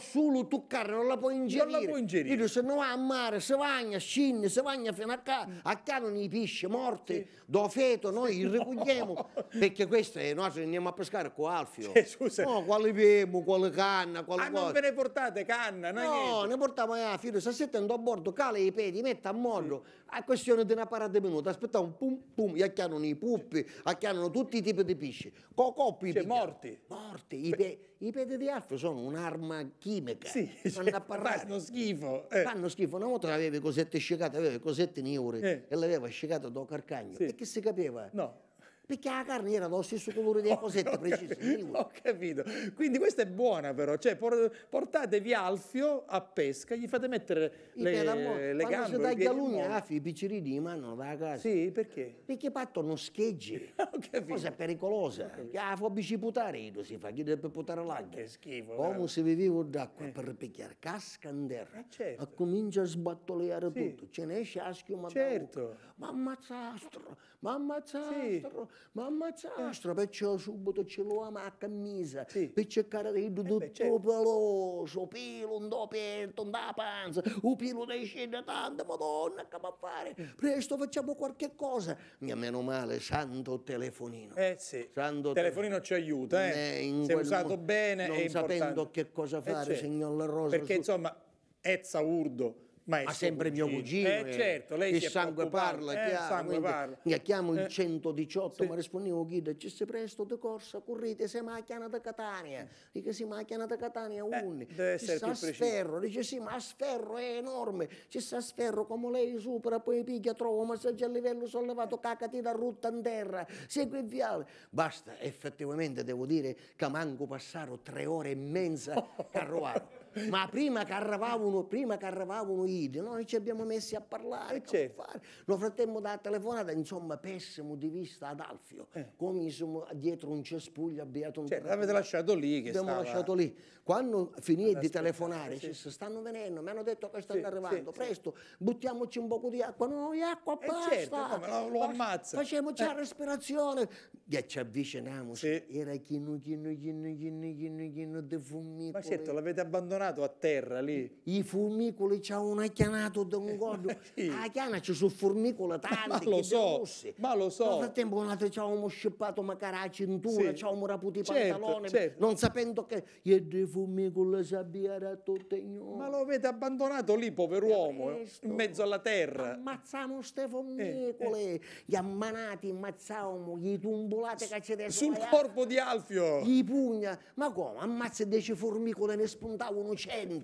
solo toccare, non la puoi ingerire. Non la puoi ingerire. Io se no a mare, se vagna, scende, se vagna fino a casa, a casa non i pesci morti, sì. do feto, noi li raccogliamo. No. Perché questo è, noi andiamo a pescare con Alfio. Cioè, scusa. No, quale bembo, quale canna, quale ah, cosa. non ve ne portate canna? No, no ne portiamo a eh, filo, se siete andando a bordo, cale i piedi, mette a mollo. Sì. È questione di una parata di minuti, aspetta un pum pum, gli acchianano i puppi, acchianano tutti i tipi di pesci dice, con coppie cioè, morti. Morti, i, pe i peti di alfa sono un'arma chimica, sì, fanno cioè, parlare. Fanno schifo. Eh. Fanno schifo, una volta aveva cosette sciacate, aveva cosette neure eh. e l'aveva sciacato da carcagno sì. e che si capiva? No perché la carne era lo stesso colore delle cosette ho precise. Capito, ho capito. Quindi questa è buona però, cioè por portatevi Alfio a pesca, gli fate mettere I le, le, le gambe. Quando si taglia l'unia, Alfio, i piccirini di mano casa. Sì, perché? Perché partono scheggi. *laughs* ho capito. Cosa pericolosa. Ha Ah, fa biciputare, si fa, chi deve putare l'acqua. Che schifo. Come se vivevo d'acqua eh. per picchiare, casca in terra. Eh, certo. comincia a sbattoleare sì. tutto, ce ne esce a schiuma certo. ma ammazzastro, ma ammazzastro. Sì ma ammazzastra, eh. perciò subito ce l'ho ama a camisa, sì. per cercare di eh tutto eh tutto peloso, pilo un do petto, un da panza, un pilo dei scende tanto, madonna che va a fare, eh. presto facciamo qualche cosa. E meno male, santo telefonino. Eh sì, santo telefonino ci aiuta, eh. eh Se usato bene non è sapendo importante. che cosa fare, eh signor La Rosa. Perché su... insomma, Ezza Urdo ha sempre cugino. mio cugino. Eh, certo, lei il si sangue parla, eh, chiaro, sangue parla. Mi chiamo il 118, eh. sì. ma rispondevo chi ci si presto di corsa, correte, se macchina da Catania, dice sì, macchina da Catania, eh, unni. Eh, ci sta sferro, dice sì, ma sferro è enorme, ci sta sferro come lei supera, poi piglia, trova ma se già a livello sollevato, cacati da rutta in terra, segue il viale. Basta, effettivamente devo dire che manco passare tre ore e mezza a *laughs* Carruaro. Eh. ma prima che arrivavano, prima che arrivavano idi, noi ci abbiamo messi a parlare, eh, certo. a fare. Noi frattemmo da telefonata, insomma, pessimo di vista ad Alfio, eh. come insomma, dietro un cespuglio abbiato un certo, L'avete lasciato lì che Abbiamo stava... lasciato lì. Quando finì di telefonare, sì. ci stanno venendo, mi hanno detto che stanno sì, arrivando, sì, presto, buttiamoci un po' di acqua, noi acqua eh, basta. Certo, no, lo ammazza. Facciamo già eh. respirazione. E ci avviciniamo, era chino chino chino chino chino chino di fumicole. Ma certo, eh. l'avete abbandonato ignorato a terra lì. I formicoli ci hanno chianato da un eh, gordo. *laughs* sì. A ah, chiana ci sono formicole tante *laughs* ma lo so, Ma lo so. Nel frattempo un altro ci avevamo scippato magari la cintura, sì. ci avevamo raputo i certo, pantaloni, certo. non sapendo che e di formicole si abbiare a tutte Ma lo avete abbandonato lì, pover'uomo, eh? in mezzo alla terra. Ammazzavamo queste formicole, eh, eh. gli ammanati ammazzavamo, gli tumbulate S che c'è dentro. Sul corpo di Alfio. I pugna. Ma come? Ammazza 10 formicole ne spuntavano sono 100. *laughs*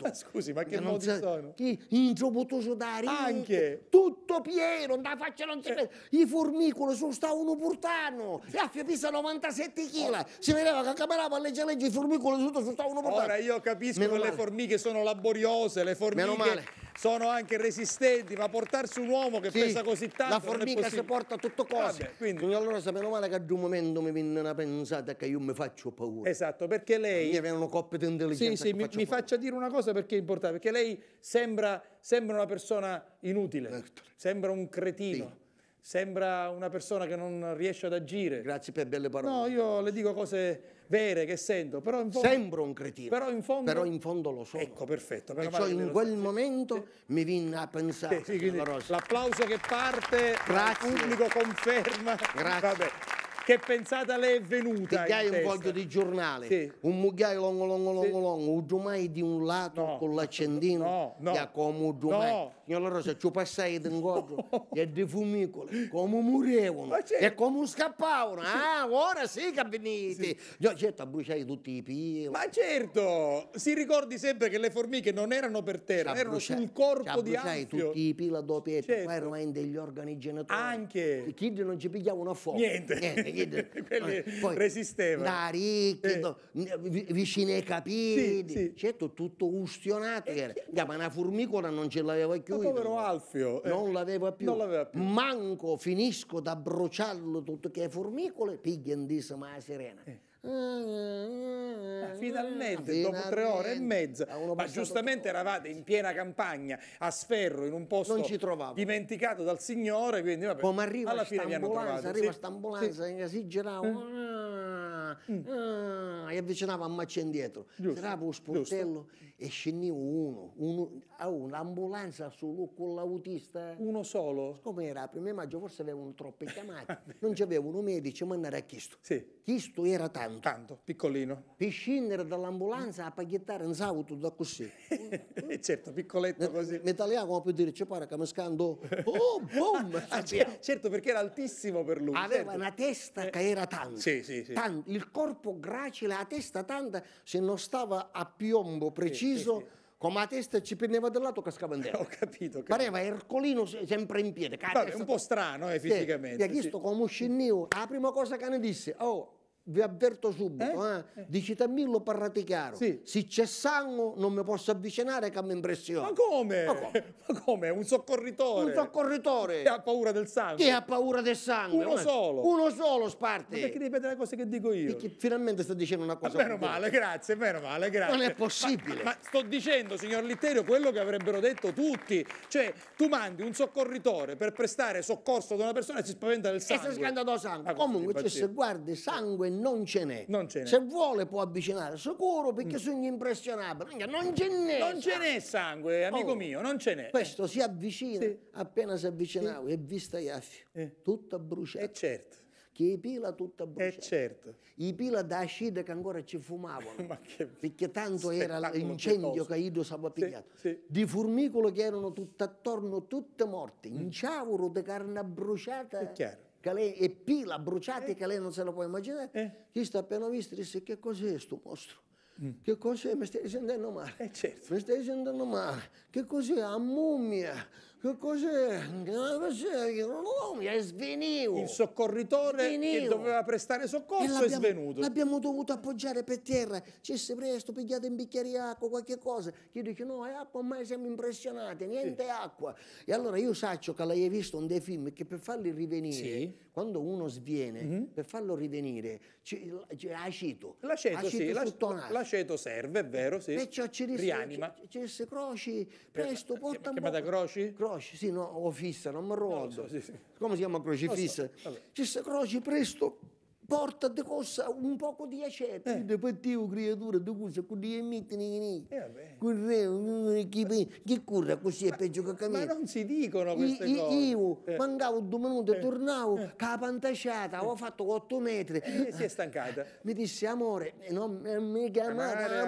Ah, scusi, ma che modi sa, sono? Chi, introbutoso da Anche. Tutto pieno, da faccia non si vede. Eh. I formicoli sono sta uno portano. a pesa 97 kg. Oh. Si vedeva che camminava a leggere legge i formicoli sono sta uno portano. Ora io capisco Meno che male. le formiche sono laboriose, le formiche... Meno male sono anche resistenti, ma portarsi un uomo che sì, pesa così tanto... La formica si porta tutto cose. Vabbè, quindi... Allora sapevo male che ad un momento mi viene una pensata che io mi faccio paura. Esatto, perché lei... Mi viene una coppia di intelligenza Sì, sì, mi, mi faccia dire una cosa perché è importante, perché lei sembra, sembra una persona inutile, certo. sembra un cretino. Sì sembra una persona che non riesce ad agire. Grazie per belle parole. No, io le dico cose vere che sento, però in fondo... Sembro un cretino, però in fondo, però in fondo lo so. Ecco, perfetto. Per cioè in quel so. momento sì. mi venne a pensare. Sì, sì, l'applauso che parte, Grazie. il pubblico conferma. Grazie. Vabbè che pensata lei è venuta. Pigliai un foglio di giornale, sì. un mugliaio longo longo longo sì. longo, un giumai di un lato no. con l'accendino, no, no. Che come un giumai. No. Signor Rosa, ci passai d'incontro no. e di fumicole, come morivano certo. e come scappavano. Ah, ora sì che venite. Sì. Io certo bruciai tutti i piedi. Ma certo, si ricordi sempre che le formiche non erano per terra, erano sul corpo di Anfio. tutti i pila dopo, certo. qua erano degli organi genitori. Anche. Chi non ci pigliavano a fuoco. Niente. Niente. *laughs* quelli eh, Poi, resistevano. Naricchito, eh. vicino ai capelli, sì, sì. certo tutto ustionato eh. era. Ma una formicola non ce l'aveva più. Ma povero Alfio. Eh. Non l'aveva più. più. Manco finisco da bruciarlo tutto che è formicole, pigliandissima serena. Eh eh, finalmente, dopo tre ore e mezza, ah, ma giustamente eravate in piena campagna, a sferro, in un posto dimenticato dal Signore, quindi vabbè, ma arriva alla fine vi hanno trovato. Arriva questa sì. ambulanza, sì. si girava, eh. ah, mm. ah, e avvicinava a macchia indietro, tirava lo sportello, Giusto e scendeva uno, uno ah, oh, un'ambulanza solo con l'autista. Uno solo? Come era? Per me maggio forse avevano troppe *laughs* chiamate, non c'avevano medici, ma a Chisto. Sì. Chisto era tanto. Tanto, piccolino. Per scendere dall'ambulanza a paghettare un auto da così. *laughs* Eh, certo, piccoletto così. In italiano come puoi dire, ci pare che mi scando, *laughs* ah, oh, boom! ah, certo, perché era altissimo per lui. Aveva certo. una testa eh. che era tanta. Sì, sì, sì. Tanto. Il corpo gracile, la testa tanta, se non stava a piombo preciso, sì sorriso con la testa ci prendeva del lato cascava *laughs* Ho capito. Che... Pareva Ercolino sempre in piedi. Vabbè, un po' strano eh, fisicamente. Mi ha chiesto come uscinivo, la prima cosa che ne disse, oh, vi avverto subito, eh? eh. eh. Dici Tammillo parlate chiaro. Sì. Se c'è sangue non mi posso avvicinare che mi impressiona. Ma come? Ma come? *laughs* Ma come? Un soccorritore. Un soccorritore. Chi ha paura del sangue. Chi ha paura del sangue. Uno eh? solo. Uno solo, Sparte. Ma perché ripete le cose che dico io? Perché finalmente sto dicendo una ah, cosa. Ma meno male, grazie, meno male, grazie. Non è possibile. Ma, ma, sto dicendo, signor Litterio, quello che avrebbero detto tutti. Cioè, tu mandi un soccorritore per prestare soccorso ad una persona e si spaventa del sangue. E si è scandalo sangue. Ah, Comunque, cioè, se guardi sangue non ce n'è. Non ce n'è. Se vuole può avvicinare sicuro perché mm. sono impressionabile. Non ce n'è. Non ce n'è sangue, amico oh, mio, non ce n'è. Questo si avvicina, sì. appena si avvicinava, sì. e vista Iaffio, eh. tutto bruciato. E eh certo che i pila tutta bruciata. Eh certo. I pila da ascide che ancora ci fumavano. *laughs* che... Perché tanto era l'incendio che Ido stava pigliando. Sì, sì. Di formicolo che erano tutt'attorno, tutte morte. Mm. In ciauro di carne bruciata. È chiaro che lei è pila, bruciata, eh. che lei non se lo può immaginare. Eh. Chi sta appena visto disse che cos'è questo mostro? Mm. Che cos'è? Mi stai sentendo male. Eh, certo. Mi stai sentendo male. Che cos'è? A mummia. Che cos'è? Che cos'è? È svenuto. Il soccorritore svenivo. che doveva prestare soccorso è svenuto. L'abbiamo dovuto appoggiare per terra. Ci si presto, pigliate un bicchiere di acqua, qualche cosa. Io dico, no, è acqua, ormai siamo impressionati, niente sì. acqua. E allora io saccio che l'hai visto in dei film che per farli rivenire, sì. quando uno sviene, mm -hmm. per farlo rivenire, aceto. L'aceto, aceto sì, l'aceto serve, è vero, sì. E cioè, ci, ci, ci, ci, croci, presto, porta un po'. Chiamata croci? Croci croce, sì, no, o fissa, non mi ricordo. No, so, sì, sì. Come si chiama crocifissa? So. Allora. C'è croce presto porta di cosa un poco di aceto. Eh. Io partivo creatura di cosa, con gli amici nei eh, con chi, chi corre così è peggio che cammina. Ma non si dicono queste I, cose. Io eh. mancavo due minuti e eh. tornavo eh. capantasciata, avevo fatto 8 metri. E eh, si è stancata. Eh, mi disse amore, eh, non mi chiamare amore.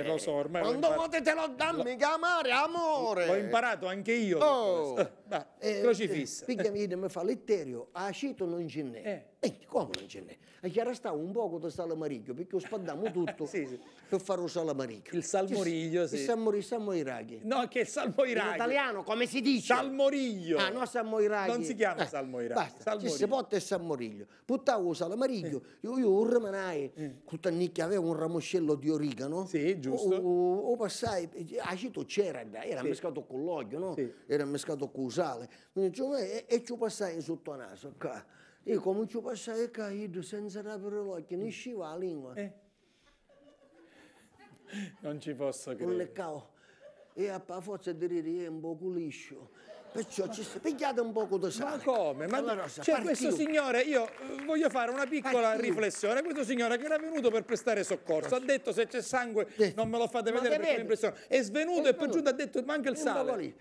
amore. Lo so, ormai Quando potete te lo dammi, lo... chiamare amore. Ho imparato anche io. Oh. *laughs* Ma, crocifissa. Eh, mi fa l'etterio, aceto non ce n'è. E eh, come non ce n'è? E eh, chiarastà un poco di salamaricchio, perché lo spaddiamo tutto *laughs* sì, sì. per fare un salamaricchio. Il salmoriglio, sì. Il salmoriglio, salmoiraghi. No, che è salmoiraghi. In italiano come si dice? Salmoriglio. Ah, no, salmoiraghi. Non si chiama ah, eh, salmoiraghi. Basta, salmoriglio. si potta il salmoriglio. Puttavo il salamaricchio, eh. io, io un ramanai, eh. tutta nicchia aveva un ramoscello di origano. Sì, giusto. O, o, o passai, acito c'era, era sì. mescato con l'olio, no? Sì. Era mescato con sale. E, e ci passai sotto il naso, qua. E como o tio Baixá é caído, che né? usciva la lingua. Eh. Non ci posso um credere. Un leccao. E a forza di ridere è un um poco liscio. Perciò ci pigliate un poco di sale. Ma come? Ma allora, Rosa, cioè, questo signore, io voglio fare una piccola partiu. riflessione. Questo signore che era venuto per prestare soccorso, ha detto se c'è sangue eh. non me lo fate vedere perché mi È svenuto e per giù ha detto manca il sale.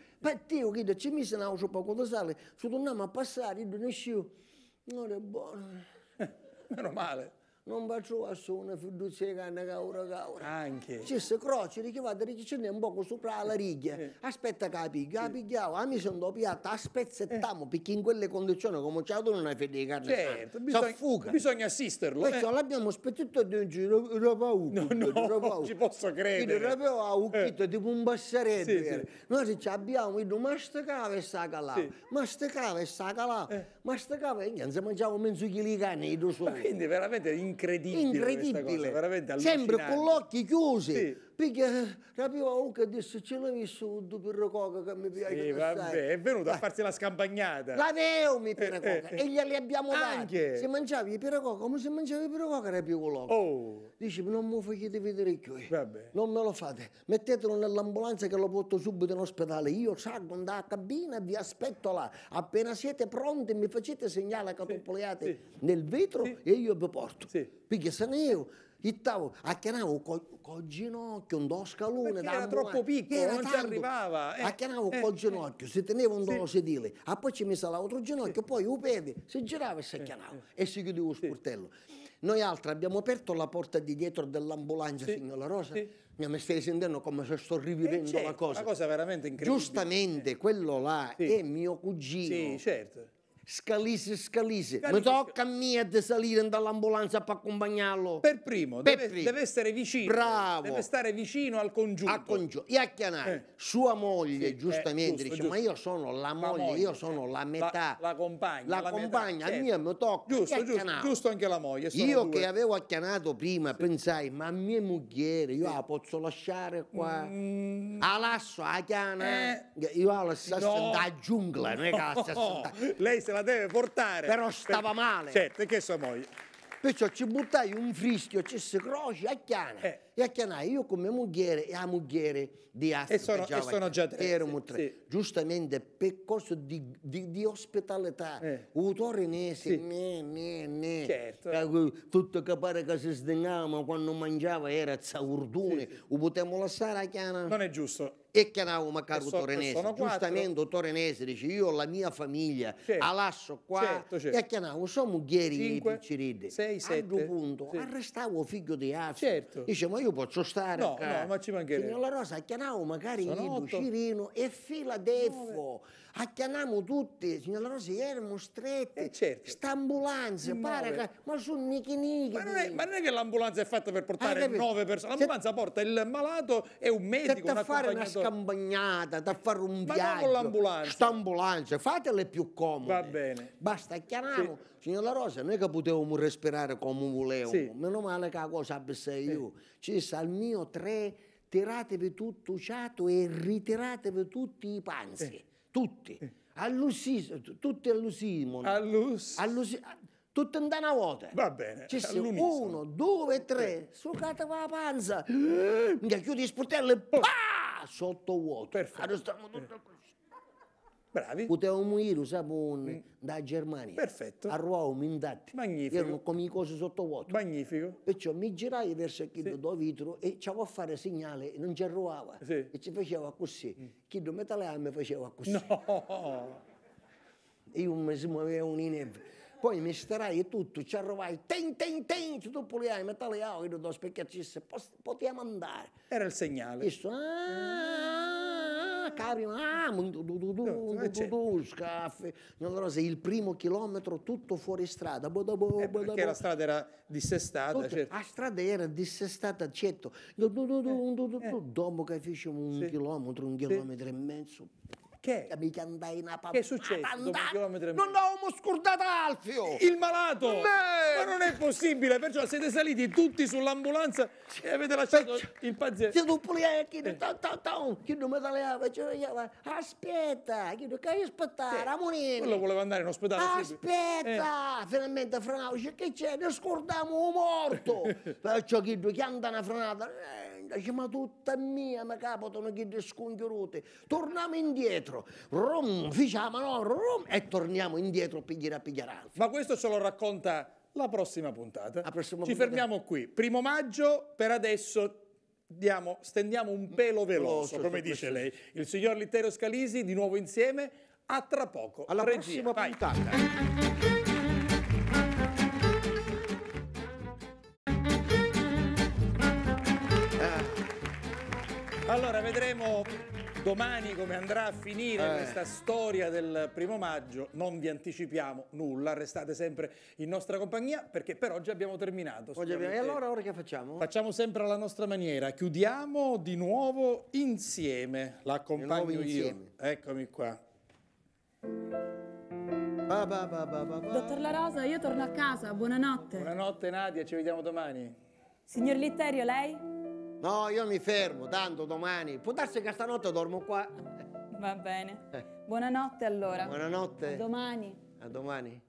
io, chiedo, ci mise un poco di sale, ci torniamo a passare, io non uscivo. Non è buono. Eh, meno male non va trovare una fiducia canna caura caura. Anche. C'è se croce, li richiamate un poco sopra la eh, riga. Aspetta che la piglia, la pigliamo, oh, a me sono doppiata, aspezzettiamo, eh. perché in quelle condizioni come c'è tu non hai fede di carne Certo, bisogna, fuga. bisogna assisterlo. Perciò eh. l'abbiamo aspettato di un giro, roba No, no, non ci posso credere. Quindi l'abbiamo a ucchito eh. tipo un bassaretto. Sì, sì. Noi ci abbiamo, il masticava e sta calava, sì. masticava e sta calava, eh. masticava e niente, mangiamo mezzo chilo di carne, io solo. Ma quindi veramente in incredibile. Incredibile. Cosa, Sembra con gli occhi chiusi. Sì. Picchia, rapiva comunque disse ce l'ho visto un tu che mi piace sì, vabbè, è venuto a farsi la scampagnata. La neumi mi pirrococa, eh, eh, eh. e glieli abbiamo anche. dati. Se mangiavi i pirrococa, come se mangiavi i pirrococa era più colore. Oh. Dici, non mi fate vedere qui. chioi, non me lo fate. Mettetelo nell'ambulanza che lo porto subito in ospedale. Io salgo dalla cabina e vi aspetto là. Appena siete pronti mi facete segnale che sì, sì. nel vetro sì. e io vi porto. Sì. Picchia, se ne io il tavolo a Chianavo col, col ginocchio, un doscalone. Perché era troppo piccolo, era non ci arrivava. Eh, a Chianavo eh, col eh. ginocchio, si teneva un dolo sedile, a poi ci messa l'altro ginocchio, sì. poi upedi, si girava e si acchianava eh, eh. e si chiudeva lo sportello. Noi altri abbiamo aperto la porta di dietro dell'ambulanza, signora Rosa, mi mi stai sentendo come se sto rivivendo certo, la cosa. Una cosa veramente incredibile. Giustamente quello là è mio cugino. Sì, certo Scalise, scalise, scalise. Mi tocca a me di salire dall'ambulanza per accompagnarlo. Per primo, per deve, primo. deve essere vicino. Bravo. Deve stare vicino al congiunto. Al congiunto. E a Chianari, eh. sua moglie, sì, eh, giustamente, eh, giusto, dice, giusto. ma io sono la, la moglie, io sono la metà. La, la compagna. La, la compagna, metà, a certo. me mi tocca. Giusto, giusto, giusto, anche la moglie. Io due. che avevo acchianato prima, sì. pensai, ma mia moglie, io sì. la posso lasciare qua? Mm. La a la chiana. Eh. Io la lascio no. giungla, non è che la lascio Lei se la deve portare. Però stava per... male. Certo, e che sua moglie. Perciò ci buttai un frischio, ci si croce a chiane. Eh e a Chianai io come mogliere e a mogliere di Astro e sono, e sono già tre, erano tre sì. giustamente percorso di, di, di ospitalità eh. utorinese sì. me, me, me. Certo. Eh, tutto che pare che si sdegnava quando mangiava era zaurdune sì. o potevamo lasciare a Chiana non è giusto e chiamavo Macaru so, Torinese, Giustamente Torinese dice io la mia famiglia certo. la lascio qua certo, certo. e chiamavo sono mogliere di Ciride. 6, a un punto sì. arrestavo figlio di Astro. Certo. Dice ma io posso stare no, no ma ci mancherebbe signor La Rosa, chiamiamo magari Sono Cirino e Filadelfo no, acchianiamo tutti, signora Rosa, eh, erano strette, eh certo. stambulanze, pare, ma sono nichi nichi. Ma, ma non, è, che l'ambulanza è fatta per portare ah, nove persone, l'ambulanza se... porta il malato e un medico, un fare una scampagnata, da fare un ma viaggio. Ma non l'ambulanza. Stambulanze, fatele più comode. Va bene. Basta, acchianiamo. Sì. Signora Rosa, non è che potevamo respirare come volevamo, sì. meno male che la cosa avessi sì. io. Ci sa il mio tre tiratevi tutto ciato e ritiratevi tutti i panzi. Eh tutti. All'usismo, tutti all'usismo. All'us... All'us... Ah, in una volta. Va bene. Ci sono uno, due, tre. con la panza. Eh. Mi chiudi il sportello oh. Sotto vuoto. Perfetto. Allora stiamo tutto eh. così. Bravi. Potevamo morire, sapone, mm. da Germania. Perfetto. A Arruavamo indatti. Magnifico. Erano come i cose sotto vuoto. Magnifico. Perciò mi girai verso chi sì. do vitro e ci a fare segnale, non ci arruava. Sì. E ci faceva così. Mm. Chi do metallare mi faceva così. No! Io mi muovevo in neve poi mi starai tutto, ci arrivai, ten, ten, ten, ci dopo le hai, metà le hai, io do specchiacci, potevamo andare. Era il segnale. Questo, ah, carino, ah, du, du, du, no, du eh, cioè scaffi. Allora sei il primo chilometro tutto fuori strada. Bodabo, eh, bodabo. Perché boh, la strada era dissestata. Tutto, certo. La strada era dissestata, certo. Eh, eh. Dopo che facciamo un sì. chilometro, un chilometro sì. e mezzo, che? Che mi cantai una papà. Che è successo? Dopo Non avevamo scordato Alfio! Il malato! Me. Ma non è possibile, perciò siete saliti tutti sull'ambulanza e avete lasciato il paziente. Siete un puliacchi, eh. chi non mi tagliava, cioè, aspetta, chi non che aspettare, Ramonini. Quello voleva andare in ospedale. Aspetta, eh. finalmente frenavo, che c'è, ne scordiamo morto. *laughs* perciò chi non che una frenata... eh dice, ma tutta mia, mi capitano chi sconchierute. Torniamo indietro, rum, facciamo no, rum, e torniamo indietro pigliare a pigliare. Ma questo ce lo racconta la prossima puntata. La prossima Ci puntata. fermiamo qui. Primo maggio, per adesso diamo, stendiamo un pelo veloce, come dice lei. Il signor Littero Scalisi, di nuovo insieme. A tra poco. Alla Regia. prossima Vai. puntata. Allora vedremo domani come andrà a finire eh. questa storia del primo maggio. Non vi anticipiamo nulla, restate sempre in nostra compagnia perché per oggi abbiamo terminato. E allora ora che facciamo? Facciamo sempre alla nostra maniera, chiudiamo di nuovo insieme. L'accompagno io. Eccomi qua. Ba, ba, ba, Dottor La Rosa, io torno a casa, buonanotte. Buonanotte Nadia, ci vediamo domani. Signor Litterio, lei? No, io mi fermo, tanto domani. Può darsi che stanotte dormo qua. Va bene. Buonanotte allora. Buonanotte. A domani. A domani.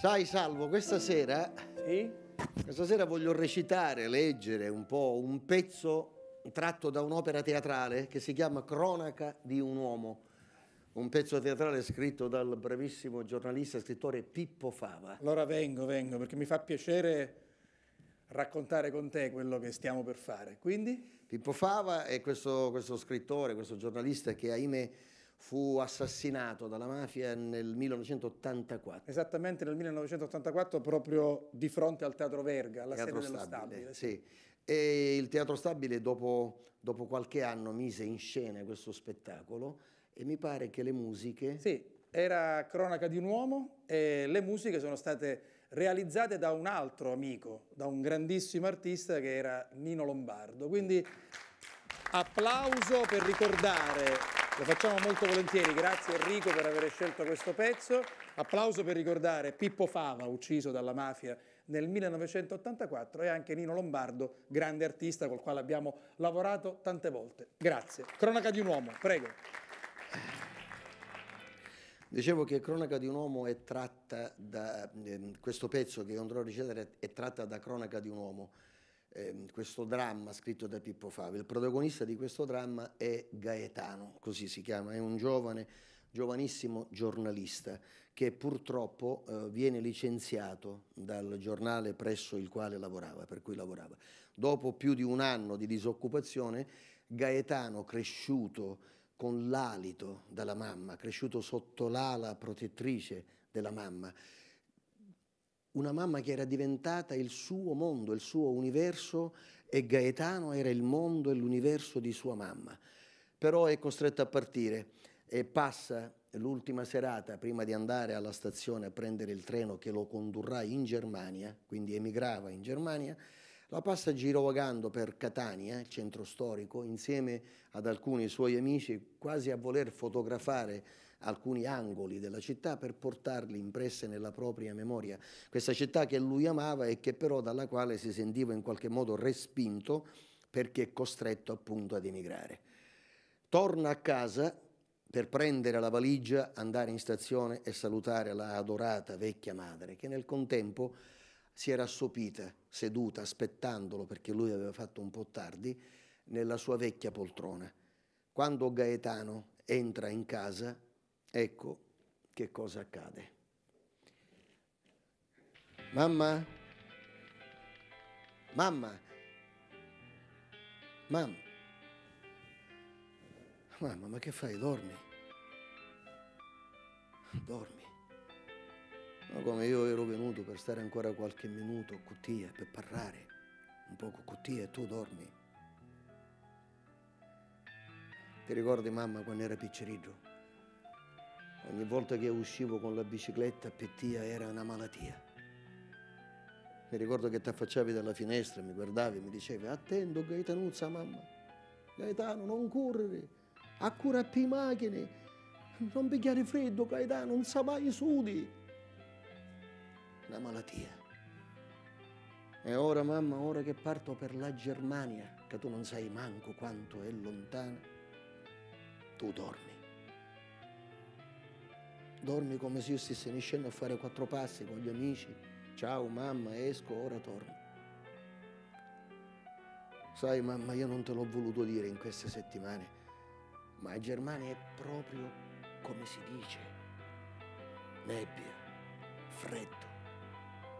Sai Salvo, questa sera, sì? questa sera voglio recitare, leggere un po' un pezzo tratto da un'opera teatrale che si chiama Cronaca di un uomo, un pezzo teatrale scritto dal bravissimo giornalista e scrittore Pippo Fava. Allora vengo, vengo, perché mi fa piacere raccontare con te quello che stiamo per fare. Quindi? Pippo Fava è questo, questo scrittore, questo giornalista che ahimè fu assassinato dalla mafia nel 1984. Esattamente nel 1984 proprio di fronte al Teatro Verga, alla Teatro sede Stabile, dello Stabile. Sì. E il Teatro Stabile dopo, dopo, qualche anno mise in scena questo spettacolo e mi pare che le musiche... Sì, era Cronaca di un uomo e le musiche sono state realizzate da un altro amico, da un grandissimo artista che era Nino Lombardo. Quindi applauso per ricordare lo facciamo molto volentieri, grazie Enrico per aver scelto questo pezzo. Applauso per ricordare Pippo Fava, ucciso dalla mafia nel 1984, e anche Nino Lombardo, grande artista col quale abbiamo lavorato tante volte. Grazie. Cronaca di un uomo, prego. Dicevo che Cronaca di un uomo è tratta da, eh, questo pezzo che andrò a ricevere è tratta da Cronaca di un uomo eh, questo dramma scritto da Pippo Fava. Il protagonista di questo dramma è Gaetano, così si chiama, è un giovane, giovanissimo giornalista che purtroppo eh, viene licenziato dal giornale presso il quale lavorava, per cui lavorava. Dopo più di un anno di disoccupazione, Gaetano, cresciuto con l'alito dalla mamma, cresciuto sotto l'ala protettrice della mamma, una mamma che era diventata il suo mondo, il suo universo e Gaetano era il mondo e l'universo di sua mamma. Però è costretto a partire e passa l'ultima serata prima di andare alla stazione a prendere il treno che lo condurrà in Germania, quindi emigrava in Germania, la passa girovagando per Catania, il centro storico, insieme ad alcuni suoi amici, quasi a voler fotografare alcuni angoli della città per portarli impresse nella propria memoria. Questa città che lui amava e che però dalla quale si sentiva in qualche modo respinto perché costretto appunto ad emigrare. Torna a casa per prendere la valigia, andare in stazione e salutare la adorata vecchia madre, che nel contempo si era assopita, seduta, aspettandolo perché lui aveva fatto un po' tardi, nella sua vecchia poltrona. Quando Gaetano entra in casa, Ecco che cosa accade. Mamma? Mamma? Mamma? Mamma, ma che fai? Dormi? Dormi. Ma come io ero venuto per stare ancora qualche minuto a Cutia, per parlare un poco con te e tu dormi. Ti ricordi mamma quando era piccirigio? Ogni volta che uscivo con la bicicletta pettia era una malattia. Mi ricordo che ti affacciavi dalla finestra, mi guardavi e mi dicevi attendo Gaetanuzza mamma, Gaetano non correre, accura più macchine, non picchiare freddo Gaetano, non sa mai sudi. Una malattia. E ora mamma, ora che parto per la Germania, che tu non sai manco quanto è lontana, tu dormi dormi come se io stessi in scena a fare quattro passi con gli amici, ciao mamma, esco, ora torno. Sai mamma, io non te l'ho voluto dire in queste settimane, ma in Germania è proprio come si dice, nebbia, freddo,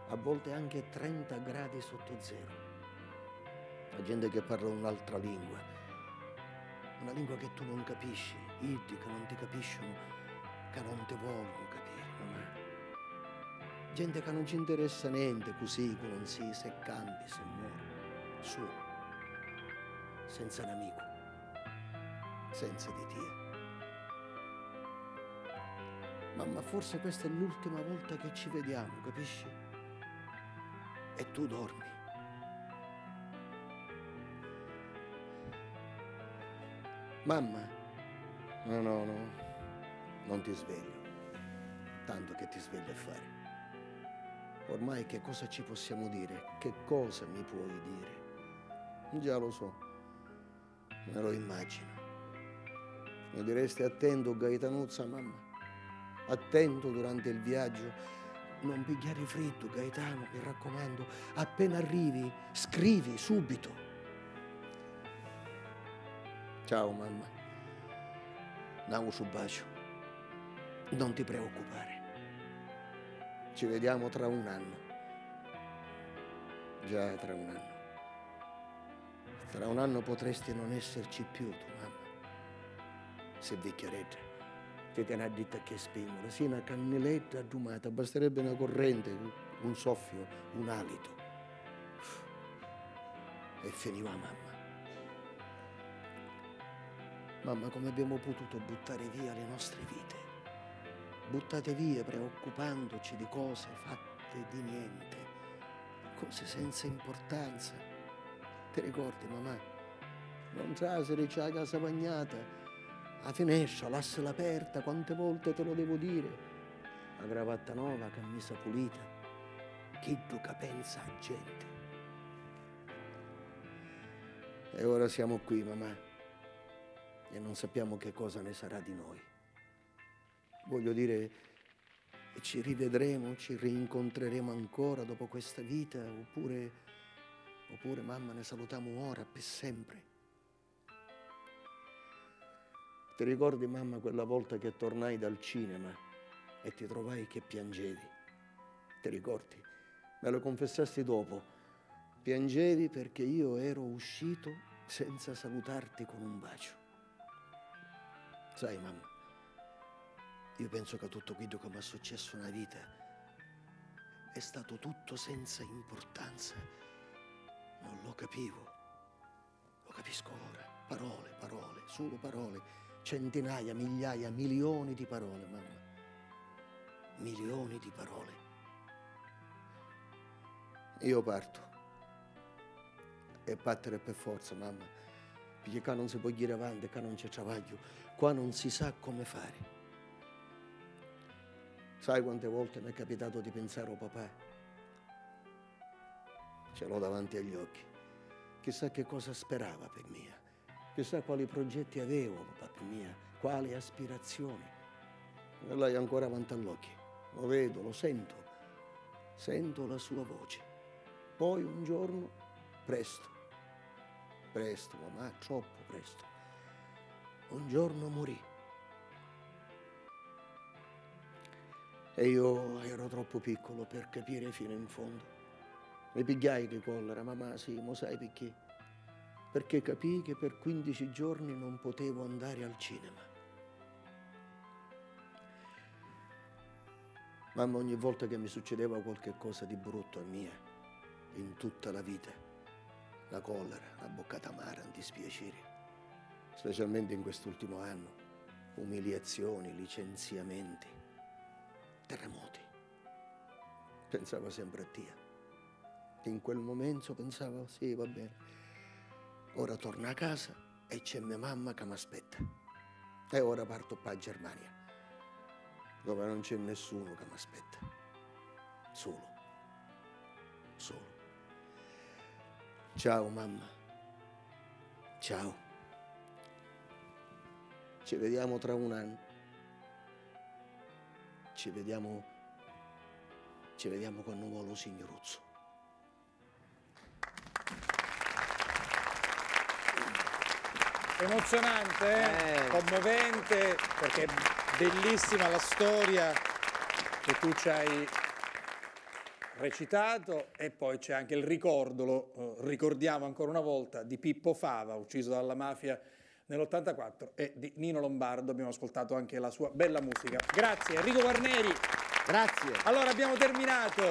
a volte anche 30 gradi sotto zero. La gente che parla un'altra lingua, una lingua che tu non capisci, itti che non ti capiscono che non ti vogliono capire, mamma. Gente che non ci interessa niente così, non si, se cambi, se muori, su, senza un amico, senza di te. Mamma, forse questa è l'ultima volta che ci vediamo, capisci? E tu dormi. Mamma? No, no, no. Non ti sveglio, tanto che ti sveglio a fare. Ormai che cosa ci possiamo dire? Che cosa mi puoi dire? Già lo so, me lo immagino. Mi direste attento Gaetanuzza, mamma. Attento durante il viaggio. Non pigliare freddo, Gaetano, mi raccomando. Appena arrivi, scrivi subito. Ciao mamma. Dá su bacio. Non ti preoccupare. Ci vediamo tra un anno. Già tra un anno. Tra un anno potresti non esserci più, tu mamma. Se vecchieretta, ti tiene a ditta che spingola, sì, una cannelletta adumata, basterebbe una corrente, un soffio, un alito. E finiva mamma. Mamma, come abbiamo potuto buttare via le nostre vite? buttate via preoccupandoci di cose fatte di niente, cose senza importanza. Ti ricordi, mamma? Non sa trasere c'è la casa bagnata, la finestra, l'assela aperta, quante volte te lo devo dire? La cravatta nuova, la camisa pulita, chi duca pensa a gente. E ora siamo qui, mamma, e non sappiamo che cosa ne sarà di noi voglio dire, ci rivedremo, ci rincontreremo ancora dopo questa vita, oppure, oppure mamma ne salutiamo ora per sempre. Ti ricordi mamma quella volta che tornai dal cinema e ti trovai che piangevi? Ti ricordi? Me lo confessasti dopo. Piangevi perché io ero uscito senza salutarti con un bacio. Sai mamma, io penso che tutto quello che mi è successo una vita è stato tutto senza importanza. Non lo capivo. Lo capisco ora. Parole, parole, solo parole. Centinaia, migliaia, milioni di parole, mamma. Milioni di parole. Io parto. E battere per forza, mamma. Perché qua non si può dire avanti, qua non c'è travaglio, qua non si sa come fare. Sai quante volte mi è capitato di pensare, a oh, papà, ce l'ho davanti agli occhi, chissà che cosa sperava per mia, chissà quali progetti avevo, papà per mia, quali aspirazioni. E lei ancora avanti all'occhio, lo vedo, lo sento, sento la sua voce. Poi un giorno, presto, presto, ma troppo presto, un giorno morì. E io ero troppo piccolo per capire fino in fondo. Mi pigliai di collera, mamma, sì, mo sai perché? Perché capii che per 15 giorni non potevo andare al cinema. Mamma, ogni volta che mi succedeva qualcosa di brutto a mia, in tutta la vita, la collera, la boccata amara, il dispiacere, specialmente in quest'ultimo anno, umiliazioni, licenziamenti, terremoti. Pensavo sempre a Tia. In quel momento pensavo, sì, va bene, ora torno a casa e c'è mia mamma che mi aspetta. E ora parto qua in Germania, dove non c'è nessuno che mi aspetta. Solo. Solo. Ciao mamma. Ciao. Ci vediamo tra un anno ci vediamo, ci vediamo quando volo signoruzzo. Emozionante, eh? Eh. commovente, perché è bellissima la storia che tu ci hai recitato e poi c'è anche il ricordo, lo eh, ricordiamo ancora una volta, di Pippo Fava, ucciso dalla mafia nell'84 e di Nino Lombardo abbiamo ascoltato anche la sua bella musica. Grazie Enrico Guarneri. Grazie. Allora abbiamo terminato.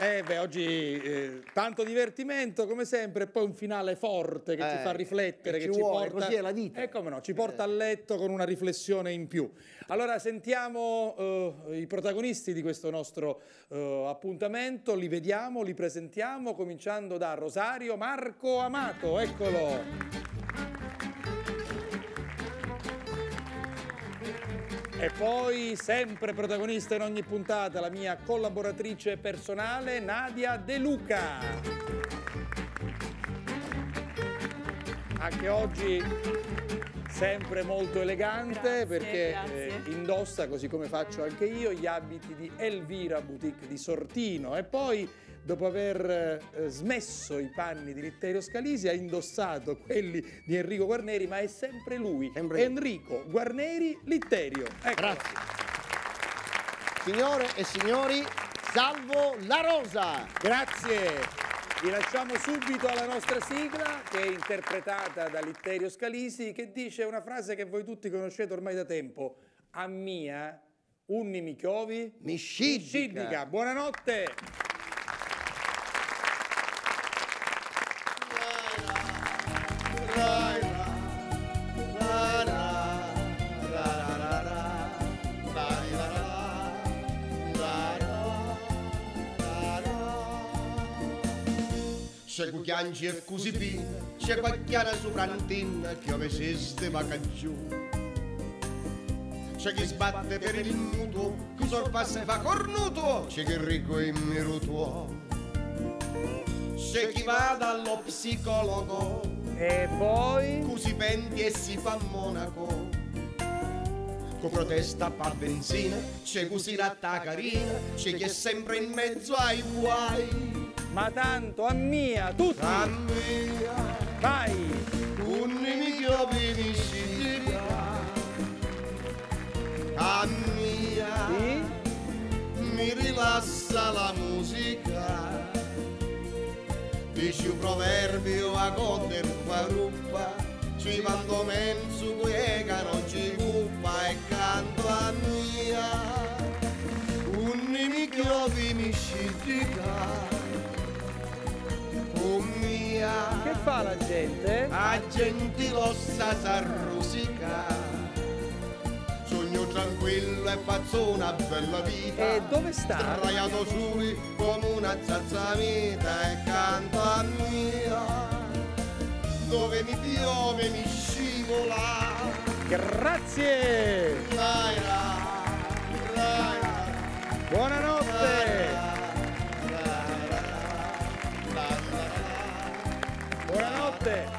Eh beh, oggi eh, tanto divertimento come sempre, e poi un finale forte che eh, ci fa riflettere, che ci, ci vuole, porta... Così è la vita. Eh come no, ci porta a eh. letto con una riflessione in più. Allora sentiamo eh, i protagonisti di questo nostro eh, appuntamento, li vediamo, li presentiamo, cominciando da Rosario Marco Amato, eccolo. E poi, sempre protagonista in ogni puntata, la mia collaboratrice personale, Nadia De Luca. Anche oggi sempre molto elegante grazie, perché eh, grazie. Eh, indossa, così come faccio anche io, gli abiti di Elvira Boutique di Sortino. E poi dopo aver eh, smesso i panni di Litterio Scalisi, ha indossato quelli di Enrico Guarneri, ma è sempre lui, Embry. Enrico Guarneri Litterio. Ecco. Grazie. Signore e signori, salvo la rosa! Grazie! Vi lasciamo subito alla nostra sigla che è interpretata da Litterio Scalisi che dice una frase che voi tutti conoscete ormai da tempo. A mia, unni mi chiovi, mi scidica. Buonanotte! se cu chianci e così via, se qua chiara soprantina, piove sistema caggiù. C'è chi sbatte per il mutuo, chi sorpassa e fa cornuto, c'è chi ricco e mirutuo. C'è chi va dallo psicologo, e poi? Così penti e si fa monaco. Con protesta pa benzina, c'è così ratta carina, c'è chi è sempre in mezzo ai guai ma tanto a mia tutti a mia vai un nemico venisci a mia sì? mi rilassa la musica dici un proverbio a goder ruppa ci vado mensu quega non ci cuppa e canto a mia un nemico venisci mia. Che fa la gente? A gentilossa s'arrosica. Sogno tranquillo e faccio una bella vita. E dove sta? Sdraiato su come una zazzamita e canto a mia. Dove mi piove mi scivola. Grazie! Dai, dai, dai. Buonanotte! Buonanotte.